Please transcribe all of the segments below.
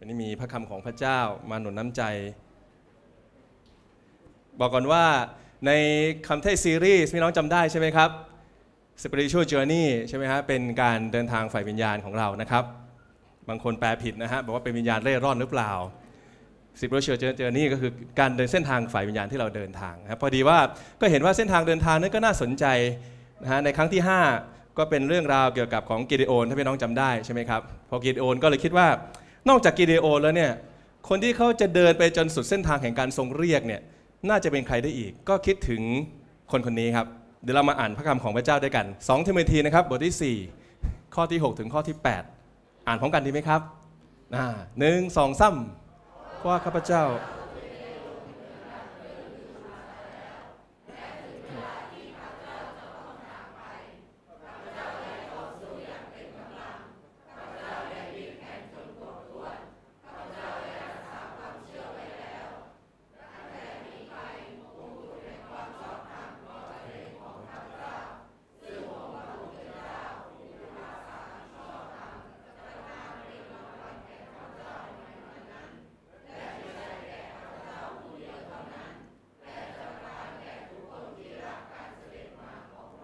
วันนี้มีพระคำของพระเจ้ามาหนุนน้ำใจ บอกก่อนว่าในคำเทศซีรีส์พี่น้องจำได้ใช่ไหมครับ Spiritual Journey ใช่ไหมฮะ เป็นการเดินทางฝ่ายวิญญาณของเรานะครับ บางคนแปลผิดนะฮะ บอกว่าเป็นวิญญาณเร่ร่อนหรือเปล่า Spiritual Journey ก็คือการเดินเส้นทางฝ่ายวิญญาณที่เราเดินทางนะครับพอดีว่าก็เห็นว่าเส้นทางเดินทางนั้นก็น่าสนใจนะฮะ ในครั้งที่ 5 ก็เป็นเรื่องราวเกี่ยวกับของกิเดโอนถ้าพี่น้องจำได้ใช่ไหมครับ พอกิเดโอน ก็เลยคิดว่านอกจากกิเดโอแล้วเนี่ย คนที่เขาจะเดินไปจนสุดเส้นทางแห่งการทรงเรียกเนี่ย น่าจะเป็นใครได้อีก ก็คิดถึงคนคนนี้ครับ เดี๋ยวเรามาอ่านพระคำของพระเจ้าด้วยกัน 2ทิโมธีนะครับบทที่ 4 ข้อที่ 6 ถึงข้อที่ 8 อ่านพร้อมกันดีไหมครับหนึ่งสองซ้ำว่าข้าพเจ้า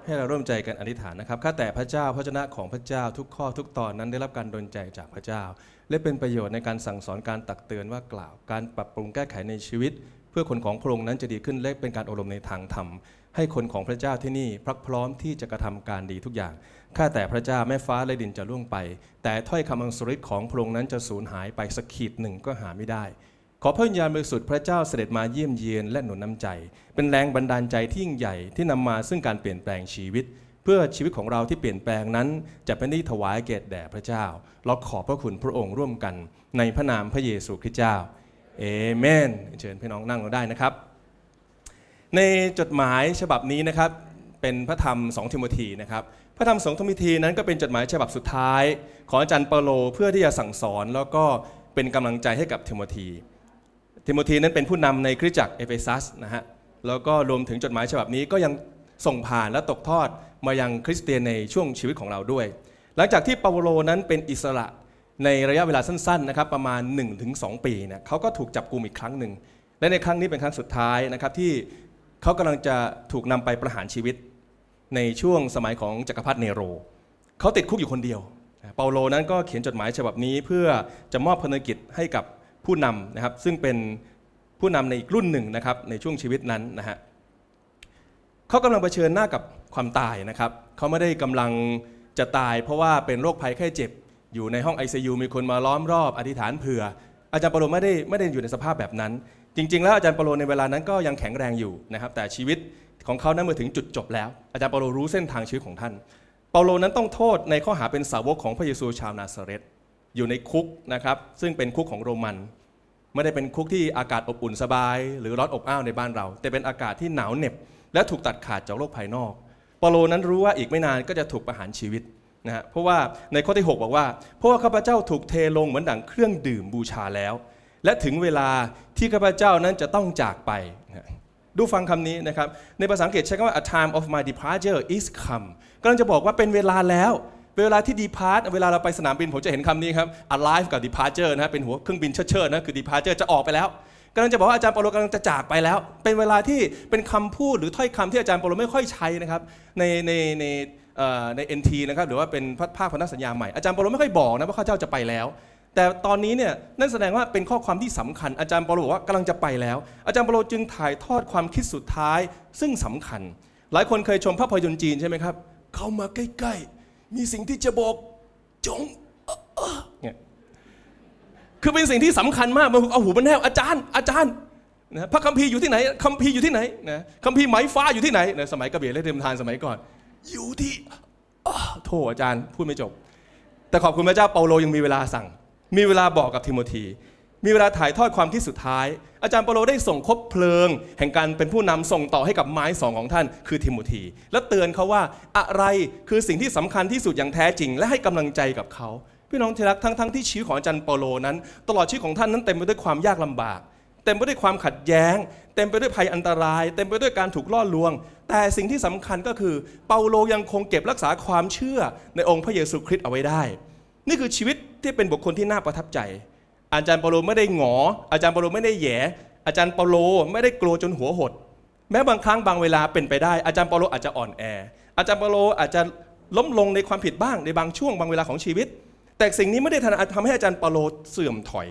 ให้เราร่วมใจกันอธิษฐานนะครับ ข้าแต่พระเจ้า พระชนะของพระเจ้าทุกข้อทุกตอนนั้นได้รับการดลใจจากพระเจ้า และเป็นประโยชน์ในการสั่งสอนการตักเตือนว่ากล่าว การปรับปรุงแก้ไขในชีวิต เพื่อคนของพระองค์นั้นจะดีขึ้นและเป็นการอบรมในทางธรรม ให้คนของพระเจ้าที่นี่พรักพร้อมที่จะกระทำการดีทุกอย่าง ข้าแต่พระเจ้าแม่ฟ้าและดินจะล่วงไป แต่ถ้อยคำอังสุริตของพระองค์นั้นจะสูญหายไปสักขีดหนึ่งก็หาไม่ได้ขอพระวิญญาณบริสุทธิ์พระเจ้าเสด็จมาเยี่ยมเยียนและหนุนน้ำใจ เป็นแรงบันดาลใจที่ยิ่งใหญ่ที่นำมาซึ่งการเปลี่ยนแปลงชีวิต เพื่อชีวิตของเราที่เปลี่ยนแปลงนั้น จะเป็นที่ถวายเกียรติแด่พระเจ้า เราขอบพระคุณพระองค์ร่วมกัน ในพระนามพระเยซูคริสต์เจ้าเอเมนเชิญพี่น้องนั่งเราได้นะครับ ในจดหมายฉบับนี้นะครับ เป็นพระธรรมสองทิโมธีนะครับ พระธรรมสองทิโมธีนั้นก็เป็นจดหมายฉบับสุดท้าย ของอาจารย์เปโลเพื่อที่จะสั่งสอนแล้วก็เป็นกำลังใจให้กับทิโมธีทิโมธีนั้นเป็นผู้นำในคริสตจักรเอเฟซัสนะฮะ แล้วก็รวมถึงจดหมายฉบับนี้ก็ยังส่งผ่านและตกทอดมายังคริสเตียนในช่วงชีวิตของเราด้วย หลังจากที่เปาโลนั้นเป็นอิสระในระยะเวลาสั้นๆนะครับประมาณ1-2ปีเนี่ยเขาก็ถูกจับกุมอีกครั้งหนึ่ง และในครั้งนี้เป็นครั้งสุดท้ายนะครับที่เขากำลังจะถูกนำไปประหารชีวิต ในช่วงสมัยของจักรพรรดิเนโร เขาติดคุกอยู่คนเดียว เปาโลนั้นก็เขียนจดหมายฉบับนี้ เพื่อจะมอบพนกิจให้กับผู้นำนะครับซึ่งเป็นผู้นำในอีกรุ่นหนึ่งนะครับในช่วงชีวิตนั้นนะฮะเขากำลังเผชิญหน้ากับความตายนะครับเขาไม่ได้กำลังจะตาย เพราะว่าเป็นโรคภัยแค่เจ็บอยู่ในห้อง ICU มีคนมาล้อมรอบอธิษฐานเผื่อ อาจารย์ปรโลไม่ได้ไม่ได้อยู่ในสภาพแบบนั้น จริงๆแล้วอาจารย์ปรโลในเวลานั้นก็ยังแข็งแรงอยู่นะครับแต่ชีวิตของเขานั้นเมื่อถึงจุดจบ แล้วอาจารย์เปรโลรู้เส้นทางชีวิตของท่าน เปาโลนั้นต้องโทษในข้อหาเป็นสาวกของพระเยซูชาวนาซาเรตอยู่ในคุกนะครับซึ่งเป็นคุกของโรมัน ไม่ได้เป็นคุกที่อากาศอบอุ่นสบาย หรือร้อนอบอ้าวในบ้านเรา แต่เป็นอากาศที่หนาวเหน็บ และถูกตัดขาดจากโลกภายนอกเปโลนั้นรู้ว่าอีกไม่นานก็จะถูกประหารชีวิตนะฮะเพราะว่าในข้อที่ 6 บอกว่าเพราะว่าข้าพเจ้าถูกเทลงเหมือนดั่งเครื่องดื่มบูชาแล้ว และถึงเวลาที่ข้าพเจ้านั้นจะต้องจากไปนะดูฟังคำนี้นะครับในภาษาอังกฤษใช้คำว่า a time of my departure is come กำลังจะบอกว่าเป็นเวลาแล้วเวลาที่ depart เวลาเราไปสนามบิน ผมจะเห็นคำนี้ครับ alive กับ departure นะเป็นหัวเครื่องบินเชิดๆนะคือ departure จะออกไปแล้วกำลังจะบอกว่าอาจารย์ปโลกำลังจะจากไปแล้ว เป็นเวลาที่เป็นคำพูดหรือถ้อยคำที่อาจารย์ปโลไม่ค่อยใช้นะครับในในในในเอ็นทีนะครับหรือว่าเป็นภาคพันธสัญญาใหม่อาจารย์ปโลไม่ค่อยบอกนะว่าข้าเจ้าจะไปแล้ว แต่ตอนนี้เนี่ยนั่นแสดงว่าเป็นข้อความที่สำคัญ อาจารย์ปโลบอกว่ากำลังจะไปแล้ว อาจารย์ปโลจึงถ่ายทอดความคิดสุดท้ายซึ่งสำคัญ หลายคนเคยชมภาพยนตร์จีนใช่ไหมครับเข้ามาใกล้มีสิ่งที่จะบอกจงเนี่ยคือเป็นสิ่งที่สำคัญมากมันเอาหูมันแนบอาจารย์อาจารย์นะพระคัมภีร์อยู่ที่ไหน คัมภีร์อยู่ที่ไหนนะคัมภีร์ไหมฟ้าอยู่ที่ไหนนะสมัยกระเบียและเดิมทานสมัยก่อน อยู่ที่โทษอาจารย์พูดไม่จบ แต่ขอบคุณพระเจ้าเปาโลยังมีเวลาสั่ง มีเวลาบอกกับทิโมธีมีเวลาถ่ายทอดความคิดสุดท้าย อาจารย์เปโลได้ส่งคบเพลิง แห่งการเป็นผู้นำส่งต่อให้กับไม้สองของท่านคือทิโมธีและเตือนเขาว่าอะไรคือสิ่งที่สำคัญที่สุดอย่างแท้จริง และให้กำลังใจกับเขา พี่น้องที่รักทั้งๆทที่ชีวิตของอาจารย์เปโลนั้น ตลอดชีวิตของท่านนั้นเต็มไปด้วยความยากลำบาก เต็มไปด้วยความขัดแย้ง เต็มไปด้วยภัยอันตราย เต็มไปด้วยการถูกล่อลวง แต่สิ่งที่สำคัญก็คือ เปาโลยังคงเก็บรักษาความเชื่อในองค์พระเยซูคริสต์เอาไว้ได้ นี่คือชีวิตที่เป็นบุคคลที่น่าประทับใจอาจารย์เปาโลไม่ได้หงอ อาจารย์เปาโลไม่ได้แย่ อาจารย์เปาโลไม่ได้กลัวจนหัวหด แม้บางครั้งบางเวลาเป็นไปได้ อาจารย์เปาโลอาจจะอ่อนแอ อาจารย์เปาโลอาจจะล้มลงในความผิดบ้างในบางช่วงบางเวลาของชีวิต แต่สิ่งนี้ไม่ได้ทำให้อาจารย์เปาโลเสื่อมถอย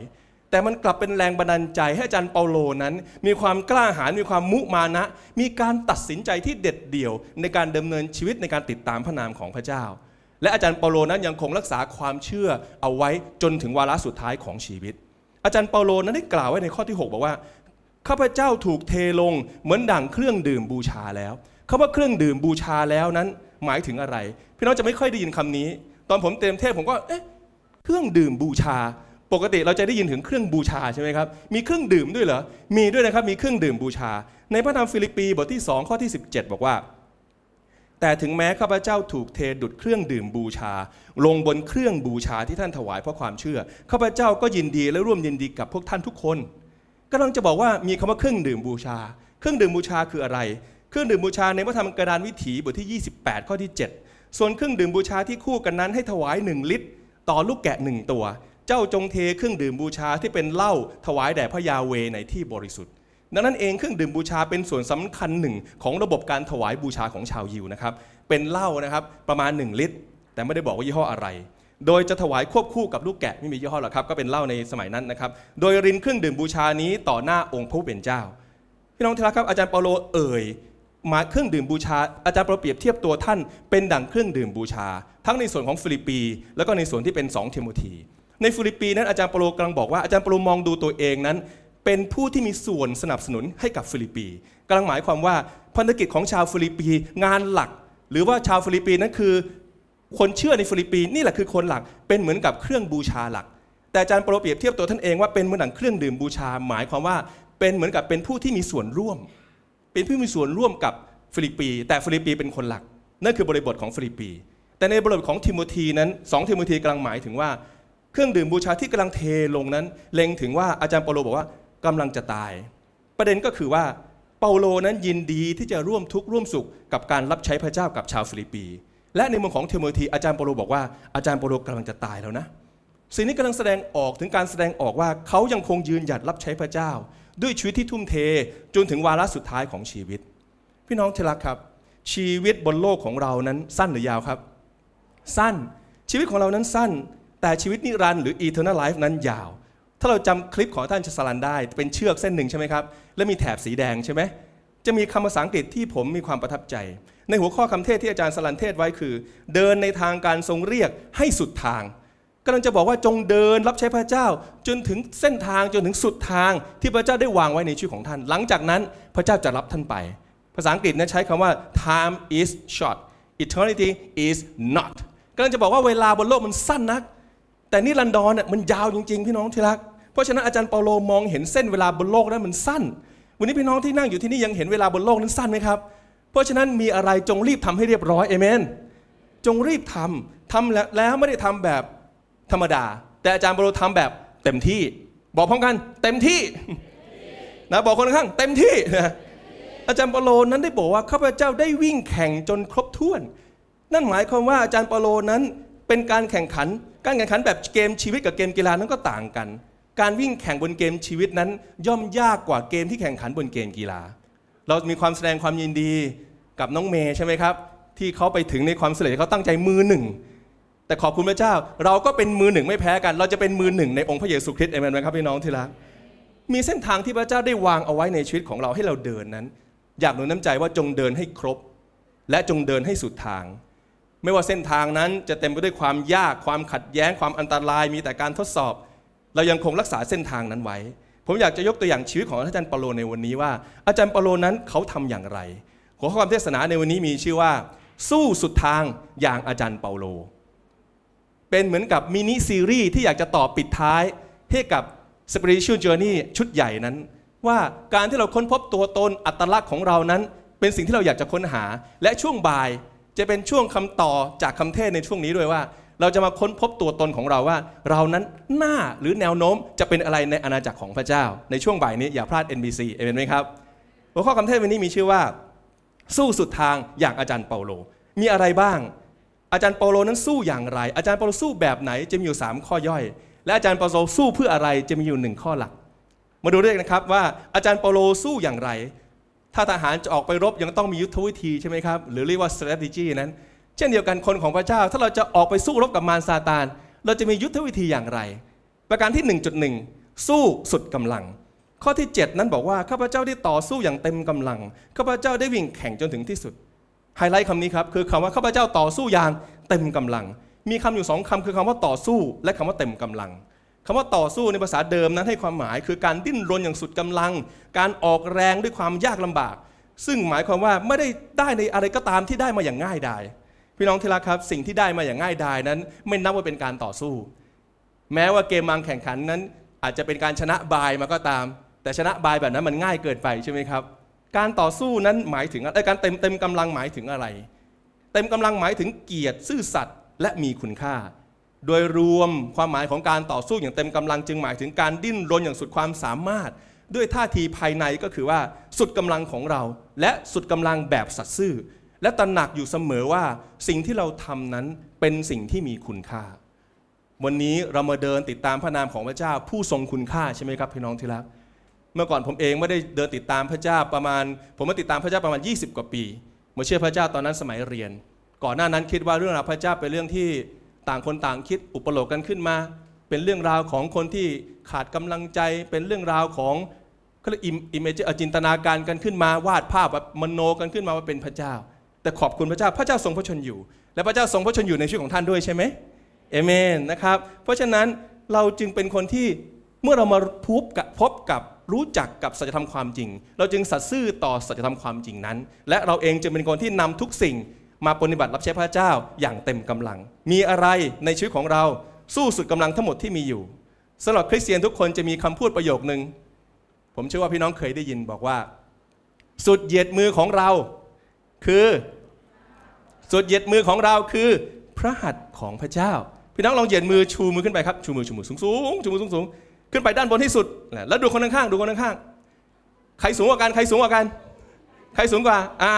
แต่มันกลับเป็นแรงบันดาลใจให้อาจารย์เปาโลนั้น มีความกล้าหาญ มีความมุมานะ มีการตัดสินใจที่เด็ดเดี่ยว ในการดำเนินชีวิตในการติดตามพระนามของพระเจ้าและอาจารย์เปาโลนั้นยังคงรักษาความเชื่อเอาไว้จนถึงวาระสุดท้ายของชีวิต อาจารย์เปาโลนั้นได้กล่าวไว้ในข้อที่6บอกว่าข้าพเจ้าถูกเทลงเหมือนดั่งเครื่องดื่มบูชาแล้วคาว่าเครื่องดื่มบูชาแล้วนั้น หมายถึงอะไรพี่น้องจะไม่ค่อยได้ยินคำนี้ ตอนผมเต็มเทพผมก็เอ๊ะเครื่องดื่มบูชาปกติเราจะได้ยินถึงเครื่องบูชาใช่ไหมครับมีเครื่องดื่มด้วยเหรอมีด้วยนะครับมีเครื่องดื่มบูชา ในพระธรรมฟิลิปปีบทที่2ข้อที่17 บอกว่าแต่ถึงแม้ข้าพเจ้าถูกเทดุดเครื่องดื่มบูชา ลงบนเครื่องบูชาที่ท่านถวายเพราะความเชื่อข้าพเจ้าก็ยินดีและร่วมยินดีกับพวกท่านทุกคนก็ต้องจะบอกว่ามีคำว่าเครื่องดื่มบูชา เครื่องดื่มบูชาคืออะไร เครื่องดื่มบูชาในพระธรรมกระดานวิถีบทที่ 28 ข้อที่ 7 ส่วนเครื่องดื่มบูชาที่คู่กันนั้นให้ถวาย 1 ลิตร ต่อลูกแกะหนึ่งตัว เจ้าจงเทเครื่องดื่มบูชาที่เป็นเหล้า ถวายแด่พระยาเวในที่บริสุทธิ์ดังนั้นเองเครื่องดื่มบูชาเป็นส่วนสำคัญหนึ่งของระบบการถวายบูชาของชาวยิวนะครับเป็นเหล้านะครับประมาณ 1 ลิตร แต่ไม่ได้บอกว่ายี่ห้ออะไร โดยจะถวายควบคู่กับลูกแกะ ไม่มียี่ห้อหรอกครับ ก็เป็นเหล้าในสมัยนั้นนะครับโดยรินเครื่องดื่มบูชานี้ต่อหน้าองค์พระผู้เป็นเจ้าพี่น้องที่รักครับ อาจารย์เปาโลเอ่ยมาเครื่องดื่มบูชา อาจารย์เปโลเปรียบเทียบตัวท่านเป็นดั่งเครื่องดื่มบูชา ทั้งในส่วนของฟิลิปปีแล้วก็ในส่วนที่เป็น2เทโมธีในฟิลิปปีนั้นอาจารย์เปโลกำลังบอกว่าอาจารย์เปโลมองดูตัวเองนั้นเป็นผู้ที่มีส่วนสนับสนุนให้กับฟิลิปปีกำลังหมายความว่าพันธกิจของชาวฟิลิปปีงานหลัก หรือว่าชาวฟิลิปปีนั้นคือ คนเชื่อในฟิลิปปีนี่แหละคือคนหลักเป็นเหมือนกับเครื่องบูชาหลัก แต่อาจารย์โปรเปรียบเทียบตัวท่านเองว่าเป็นเหมือนหนังเครื่องดื่มบูชาหมายความว่า เป็นเหมือนกับเป็นผู้ที่มีส่วนร่วม เป็นผู้มีส่วนร่วมกับฟิลิปปีแต่ฟิลิปปีเป็นคนหลักนั่นคือบริบทของฟิลิปปีแต่ในบริบทของทิโมธีนั้นสองทิโมธีกำลังหมายถึงว่า เครื่องดื่มบูชาที่กำลังเทลงนั้นเล็งถึงว่าอาจารย์เปโลบอกว่ากำลังจะตาย ประเด็นก็คือว่าเปาโลนั้นยินดีที่จะร่วมทุกข์ร่วมสุขกับการรับใช้พระเจ้ากับชาวฟิลิปปีและในมุมของเทโมธีอาจารย์เปาโลบอกว่าอาจารย์เปาโลกำลังจะตายแล้วนะ สิ่งนี้กำลังแสดงออกถึงการแสดงออกว่าเขายังคงยืนหยัดรับใช้พระเจ้า ด้วยชีวิตที่ทุ่มเทจนถึงวาระสุดท้ายของชีวิต พี่น้องเทลักครับ ชีวิตบนโลกของเรานั้นสั้นหรือยาวครับ สั้นชีวิตของเรานั้นสั้นแต่ชีวิตนิรันดร์หรืออีเทอร์น a ลไลฟ์นั้นยาวถ้าเราจำคลิปของท่านชสลันได้ เป็นเชือกเส้นหนึ่งใช่ไหมครับและมีแถบสีแดงใช่ไหมจะมีคำภาษาอังกฤษที่ผมมีความประทับใจ ในหัวข้อคำเทศที่อาจารย์สลันเทศไว้คือ เดินในทางการทรงเรียกให้สุดทางกำลังจะบอกว่าจงเดินรับใช้พระเจ้า จนถึงเส้นทางจนถึงสุดทางที่พระเจ้าได้วางไว้ในชีวิตของท่าน หลังจากนั้นพระเจ้าจะรับท่านไป ภาษาอังกฤษนะใช้คำว่า time is short eternity is not กำลังจะบอกว่าเวลาบนโลกมันสั้นนักแต่นี่ลันดอนเนี่ยมันยาวจริงๆพี่น้องที่รักเพราะฉะนั้นอาจารย์เปาโลมองเห็นเส้นเวลาบนโลกนั้นมันสั้น วันนี้พี่น้องที่นั่งอยู่ที่นี่ยังเห็นเวลาบนโลกนั้นสั้นไหมครับ เพราะฉะนั้นมีอะไรจงรีบทำให้เรียบร้อยเอเมน จงรีบทำทำแล้วไม่ได้ทำแบบธรรมดา แต่อาจารย์เปาโลทำแบบเต็มที่ บอกพร้อมกันเต็มที่ นะบอกคนข้างเต็มที่นะอาจารย์เปาโลนั้นได้บอกว่าข้าพเจ้าได้วิ่งแข่งจนครบถ้วน นั่นหมายความว่าอาจารย์เปาโลนั้นเป็นการแข่งขัน การแข่งขันแบบเกมชีวิตกับเกมกีฬานั้นก็ต่างกันการวิ่งแข่งบนเกมชีวิตนั้น ย่อมยากกว่าเกมที่แข่งขันบนเกมกีฬา เรามีความแสดงความยินดีกับน้องเมย์ใช่ไหมครับที่เขาไปถึงในความสำเร็จเขาตั้งใจมือหนึ่งแต่ขอบคุณพระเจ้าเราก็เป็นมือหนึ่งไม่แพ้กัน เราจะเป็นมือหนึ่งในองค์พระเยซูคริสต์เอเมนไหมครับพี่น้องที่รักมีเส้นทางที่พระเจ้าได้วางเอาไว้ในชีวิตของเราให้เราเดินนั้น อยากหนุนน้ำใจว่าจงเดินให้ครบ และจงเดินให้สุดทาง ไม่ว่าเส้นทางนั้นจะเต็มไปด้วยความยากความขัดแย้งความอันตรายมีแต่การทดสอบเรายังคงรักษาเส้นทางนั้นไว้ ผมอยากจะยกตัวอย่างชีวิตของอาจารย์เปโลในวันนี้ว่า อาจารย์เปโลนั้นเขาทำอย่างไรหัวข้อความเทศนาในวันนี้มีชื่อว่า สู้สุดทางอย่างอาจารย์เปาโล เป็นเหมือนกับมินิซีรีส์ที่อยากจะต่อปิดท้ายให้กับ Spiritual Journey ชุดใหญ่นั้น ว่าการที่เราค้นพบตัวตนอัตลักษณ์ของเรานั้น เป็นสิ่งที่เราอยากจะค้นหาและช่วงบ่ายจะเป็นช่วงคำต่อจากคำเทศในช่วงนี้ด้วยว่าเราจะมาค้นพบตัวตนของเราว่า เรานั้นหน้าหรือแนวโน้มจะเป็นอะไรในอาณาจักรของพระเจ้าในช่วงบ่ายนี้อย่าพลาด NBC เอเมนไหมครับ หัวข้อคำเทศวันนี้มีชื่อว่าสู้สุดทางอย่างอาจารย์เปาโล มีอะไรบ้างอาจารย์เปาโลนั้นสู้อย่างไร อาจารย์เปาโลสู้แบบไหนจะมีอยู่ 3 ข้อย่อยและอาจารย์เปาโลสู้เพื่ออะไรจะมีอยู่หนึ่งข้อหลัก มาดูด้วยองนะครับว่าอาจารย์เปาโลสู้อย่างไร ถ้าทหารจะออกไปรบยังต้องมียุทธวิธีใช่ไหมครับหรือเรียกว่า strategy นั้นเช่นเดียวกันคนของพระเจ้าถ้าเราจะออกไปสู้รบกับมารซาตาน เราจะมียุทธวิธีอย่างไร ประการที่ 1.1 สู้สุดกำลัง ข้อที่ 7 นั้นบอกว่าข้าพเจ้าได้ต่อสู้อย่างเต็มกำลังข้าพเจ้าได้วิ่งแข่งจนถึงที่สุดไฮไลท์คำนี้ครับคือคำว่าข้าพเจ้าต่อสู้อย่างเต็มกำลัง มีคำอยู่สองคำคือคำว่าต่อสู้และคำว่าเต็มกำลังคำว่าต่อสู้ในภาษาเดิมนั้นให้ความหมาย คือการดิ้นรนอย่างสุดกำลัง การออกแรงด้วยความยากลำบาก ซึ่งหมายความว่าไม่ได้ได้ในอะไรก็ตามที่ได้มาอย่างง่ายดายพี่น้องที่รักครับ สิ่งที่ได้มาอย่างง่ายดายนั้น ไม่นับว่าเป็นการต่อสู้ แม้ว่าเกมบางแข่งขันนั้นอาจจะเป็นการชนะบายมาก็ตาม แต่ชนะบายแบบนั้นมันง่ายเกินไปใช่ไหมครับการต่อสู้นั้นหมายถึงการเต็มเต็มกำลังหมายถึงอะไร เต็มกำลังหมายถึงเกียรติซื่อสัตย์และมีคุณค่า โดยรวมความหมายของการต่อสู้อย่างเต็มกำลังจึงหมายถึงการดิ้นรนอย่างสุดความสามารถ ด้วยท่าทีภายในก็คือว่าสุดกำลังของเรา และสุดกำลังแบบสัตย์ซื่อและตระหนักอยู่เสมอว่าสิ่งที่เราทำนั้นเป็นสิ่งที่มีคุณค่า วันนี้เรามาเดินติดตามพระนามของพระเจ้าผู้ทรงคุณค่าใช่ไหมครับ พี่น้องที่รัก เมื่อก่อนผมเองไม่ได้เดินติดตามพระเจ้าประมาณ ผมมาติดตามพระเจ้าประมาณ 20 กว่าปี เมื่อเชื่อพระเจ้าตอนนั้นสมัยเรียน ก่อนหน้านั้นคิดว่าเรื่องราวพระเจ้าเป็นเรื่องที่ต่างคนต่างคิดอุปโลกกันขึ้นมา เป็นเรื่องราวของคนที่ขาดกำลังใจเป็นเรื่องราวของก็เลยอิมเมจจินตนาการกันขึ้นมา วาดภาพแบบมโนกันขึ้นมาว่าเป็นพระเจ้าแต่ขอบคุณพระเจ้าพระเจ้าทรงพระชนอยู่ และพระเจ้าทรงพระชนอยู่ในชีวิตของท่านด้วยใช่ไหมเอเมนนะครับ เพราะฉะนั้นเราจึงเป็นคนที่เมื่อเรามาพบกับพบกับ รู้จักกับสัจธรรมความจริง เราจึงสัตย์ซื่อต่อสัจธรรมความจริงนั้น และเราเองจะเป็นคนที่นำทุกสิ่งมาปฏิบัติรับใช้พระเจ้าอย่างเต็มกำลัง มีอะไรในชีวิตของเราสู้สุดกำลังทั้งหมดที่มีอยู่สำหรับคริสเตียนทุกคนจะมีคำพูดประโยคนึง ผมเชื่อว่าพี่น้องเคยได้ยินบอกว่า สุดเหยียดมือของเรา คือส่วนเหยียดมือของเราคือพระหัตถ์ของพระเจ้า พี่น้องลองเหยียดมือชูมือขึ้นไปครับชูมือชูมือสูงสูงชูมือสูงสูงขึ้นไปด้านบนที่สุดแล้วดูคนข้างๆดูคนข้างๆใครสูงกว่ากันใครสูงกว่ากัน ใครสูงกว่าอ่า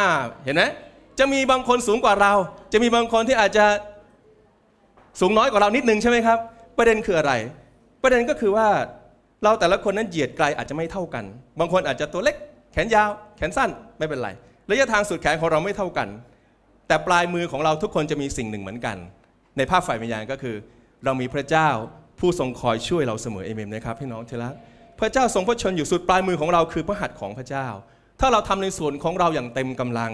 เห็นไหมจะมีบางคนสูงกว่าเรา จะมีบางคนที่อาจจะสูงน้อยกว่าเรานิดนึงใช่ไหมครับประเด็นคืออะไร ประเด็นก็คือว่าเราแต่ละคนนั้นเหยียดไกลอาจจะไม่เท่ากัน บางคนอาจจะตัวเล็กแขนยาว แขนสั้นไม่เป็นไรระยะทางสุดแขนของเราไม่เท่ากันแต่ปลายมือของเราทุกคนจะมีสิ่งหนึ่งเหมือนกัน ในภาพฝ่ายวิญญาณก็คือ เรามีพระเจ้าผู้ทรงคอยช่วยเราเสมอเอเมนนะครับพี่น้องเทละพระเจ้าทรงพระชนอยู่สุดปลายมือของเราคือพระหัตถ์ของพระเจ้า ถ้าเราทำในส่วนของเราอย่างเต็มกำลัง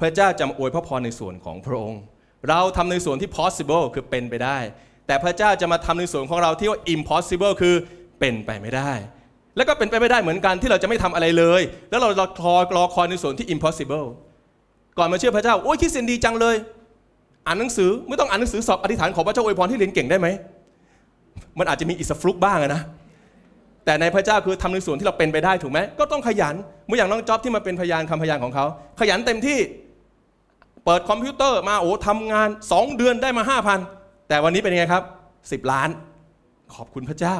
พระเจ้าจะอวยพระพรในส่วนของพระองค์เราทำในส่วนที่ possible คือเป็นไปได้ แต่พระเจ้าจะมาทำในส่วนของเราที่ว่า impossible คือเป็นไปไม่ได้ แล้วก็เป็นไปไม่ได้เหมือนกันที่เราจะไม่ทำอะไรเลย แล้วเรารอรอคอยในส่วนที่ impossible ก่อนมาเชื่อพระเจ้า โอ้ยคิดเสียนดีจังเลย อ่านหนังสือ ไม่ต้องอ่านหนังสือสอบอธิษฐานขอพระเจ้าอวยพรที่เรียนเก่งได้ไหมมันอาจจะมีอิสฟลุกบ้างนะ แต่ในพระเจ้าคือทำในส่วนที่เราเป็นไปได้ ถูกไหมก็ต้องขยันเมื่ออย่างน้องจ๊อบที่มาเป็นพยานคำพยานของเขา ขยันเต็มที่ เปิดคอมพิวเตอร์มาโอ้ทำงาน 2 เดือนได้มา 5,000 แต่วันนี้เป็นไงครับ 10 ล้าน ขอบคุณพระเจ้า